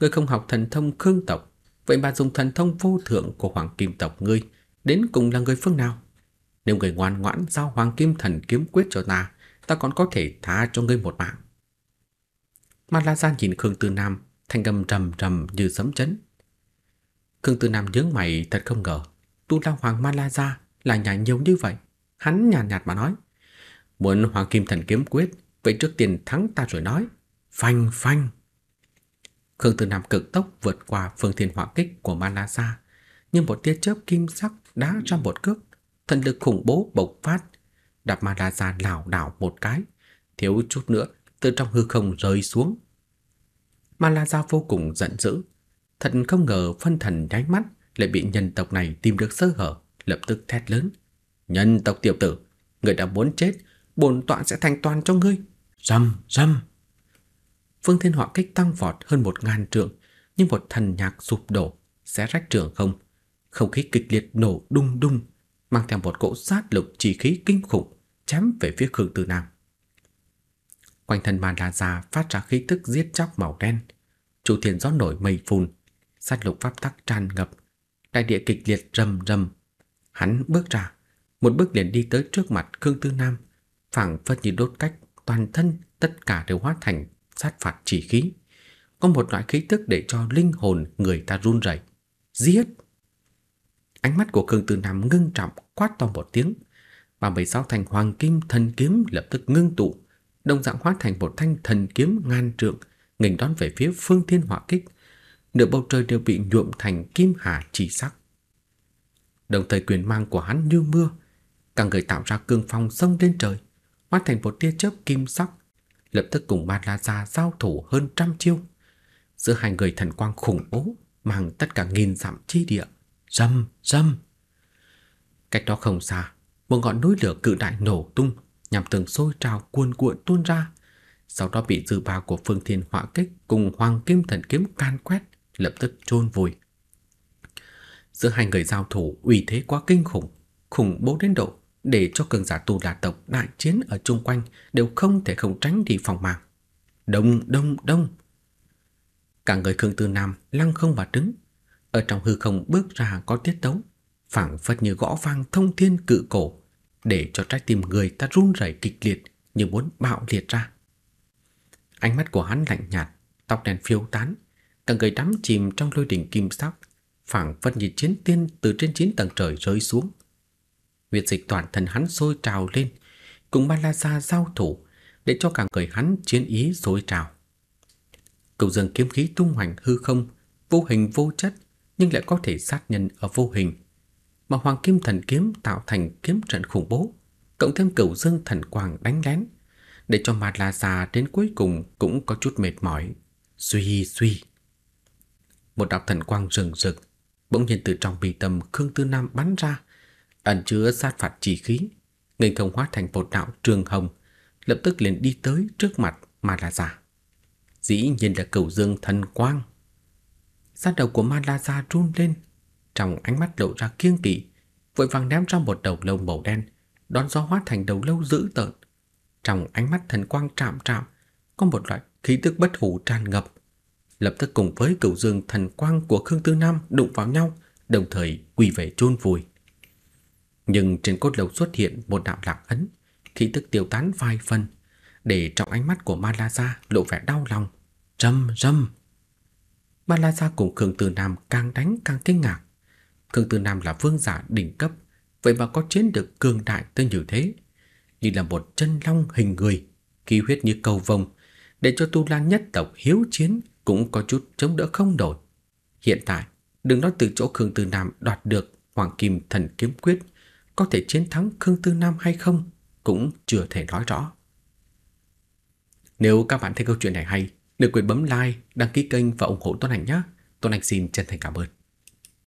ngươi không học thần thông khương tộc, vậy mà dùng thần thông vô thượng của hoàng kim tộc ngươi, đến cùng là người phương nào? Nếu người ngoan ngoãn giao hoàng kim thần kiếm quyết cho ta, ta còn có thể tha cho ngươi một mạng. Mặt La Gian nhìn Khương Tư Nam, thanh âm trầm trầm như sấm chấn. Khương Tư Nam nhướng mày thật không ngờ, Tu La Hoàng Ma La Gia là nhà nhiều như vậy. Hắn nhàn nhạt, nhạt mà nói, muốn hoàng kim thần kiếm quyết Vậy trước tiên thắng ta rồi nói. Phanh phanh. Khương Tử Nam cực tốc vượt qua phương thiên hỏa kích của Manasa, nhưng một tia chớp kim sắc đã trong một cước, thần lực khủng bố bộc phát, đạp Manasa lảo đảo một cái, thiếu chút nữa từ trong hư không rơi xuống. Manasa vô cùng giận dữ, thật không ngờ phân thần nháy mắt lại bị nhân tộc này tìm được sơ hở, lập tức thét lớn: "Nhân tộc tiểu tử, người đã muốn chết, bổn tọa sẽ thanh toàn cho ngươi!" rầm rầm. Phương Thiên Họa kích tăng vọt hơn một ngàn trượng, nhưng một thần nhạc sụp đổ, xé rách trường không. Không khí kịch liệt nổ đung đung, mang theo một cỗ sát lục chỉ khí kinh khủng, chém về phía Khương Tử Nam. Quanh thân màn đà già phát ra khí tức giết chóc màu đen. Chủ thiền gió nổi mây phun, sát lục pháp tắc tràn ngập, đại địa kịch liệt rầm rầm. Hắn bước ra, một bước liền đi tới trước mặt Khương Tư Nam, phảng phất như đốt cách toàn thân tất cả đều hóa thành sát phạt chỉ khí, có một loại khí tức để cho linh hồn người ta run rẩy. Giết! Ánh mắt của Khương Tử Nam ngưng trọng quát to một tiếng, và 36 thanh hoàng kim thần kiếm lập tức ngưng tụ, đồng dạng hóa thành một thanh thần kiếm ngàn trượng, nghênh đón về phía Phương Thiên Hỏa Kích. Nửa bầu trời đều bị nhuộm thành kim hà chỉ sắc. Đồng thời quyền mang của hắn như mưa, càng người tạo ra cương phong sông lên trời, hóa thành một tia chớp kim sắc, lập tức cùng Bạt La Gia giao thủ hơn trăm chiêu. Giữa hai người thần quang khủng bố mang tất cả nghìn dặm chi địa. dâm dâm Cách đó không xa, một ngọn núi lửa cự đại nổ tung, nhằm từng sôi trào cuồn cuộn tuôn ra, sau đó bị dư ba của Phương Thiên hỏa Kích cùng Hoàng Kim Thần Kiếm can quét, lập tức trôn vùi. Giữa hai người giao thủ uy thế quá kinh khủng, khủng bố đến độ để cho cường giả tu đà tộc đại chiến ở chung quanh đều không thể không tránh đi phòng mạng. Đông, đông, đông. Cả người Khương Tư Nam lăng không mà đứng, ở trong hư không bước ra có tiết tấu, phảng phất như gõ vang thông thiên cự cổ, để cho trái tim người ta run rẩy kịch liệt như muốn bạo liệt ra. Ánh mắt của hắn lạnh nhạt, tóc đen phiêu tán, cả người đắm chìm trong lôi đỉnh kim sắc, phảng phất như chiến tiên từ trên chín tầng trời rơi xuống Huyết dịch toàn thân hắn sôi trào lên, cùng Malasa giao thủ để cho cả người hắn chiến ý sôi trào. Cầu dương kiếm khí tung hoành hư không, vô hình vô chất nhưng lại có thể sát nhân ở vô hình. Mà Hoàng Kim Thần Kiếm tạo thành kiếm trận khủng bố, cộng thêm cửu dương thần quang đánh lén, để cho mặt là già đến cuối cùng cũng có chút mệt mỏi. Suy suy. Một đạo thần quang rừng rực, bỗng nhiên từ trong bì tâm Khương Tư Nam bắn ra, ẩn chứa sát phạt chỉ khí, nghênh thông hóa thành bột đạo trường hồng, lập tức liền đi tới trước mặt Ma La Gia. Dĩ nhiên là Cửu Dương thần quang. Sát đầu của Ma La Gia run lên, trong ánh mắt lộ ra kiêng kỵ, vội vàng ném ra một đầu lâu màu đen, đón gió hóa thành đầu lâu dữ tợn. Trong ánh mắt thần quang trạm trạm, có một loại khí tức bất hủ tràn ngập. Lập tức cùng với Cửu Dương thần quang của Khương Tư Nam đụng vào nhau, đồng thời quỳ về chôn vùi. Nhưng trên cốt lầu xuất hiện một đạo lạc ấn, khí tức tiêu tán vài phần, để trong ánh mắt của Malasa lộ vẻ đau lòng. Râm râm! Malasa cùng Khương Từ Nam càng đánh càng kinh ngạc. Khương Từ Nam là vương giả đỉnh cấp, vậy mà có chiến được cường đại tới như thế. Như là một chân long hình người, khí huyết như cầu vồng, để cho Tu Lan nhất tộc hiếu chiến cũng có chút chống đỡ không nổi. Hiện tại, đừng nói từ chỗ Khương Từ Nam đoạt được Hoàng Kim Thần Kiếm Quyết có thể chiến thắng Khương Tư Nam hay không cũng chưa thể nói rõ. Nếu các bạn thấy câu chuyện này hay, đừng quên bấm like, đăng ký kênh và ủng hộ Tuấn anh nhé. Tuấn anh xin chân thành cảm ơn.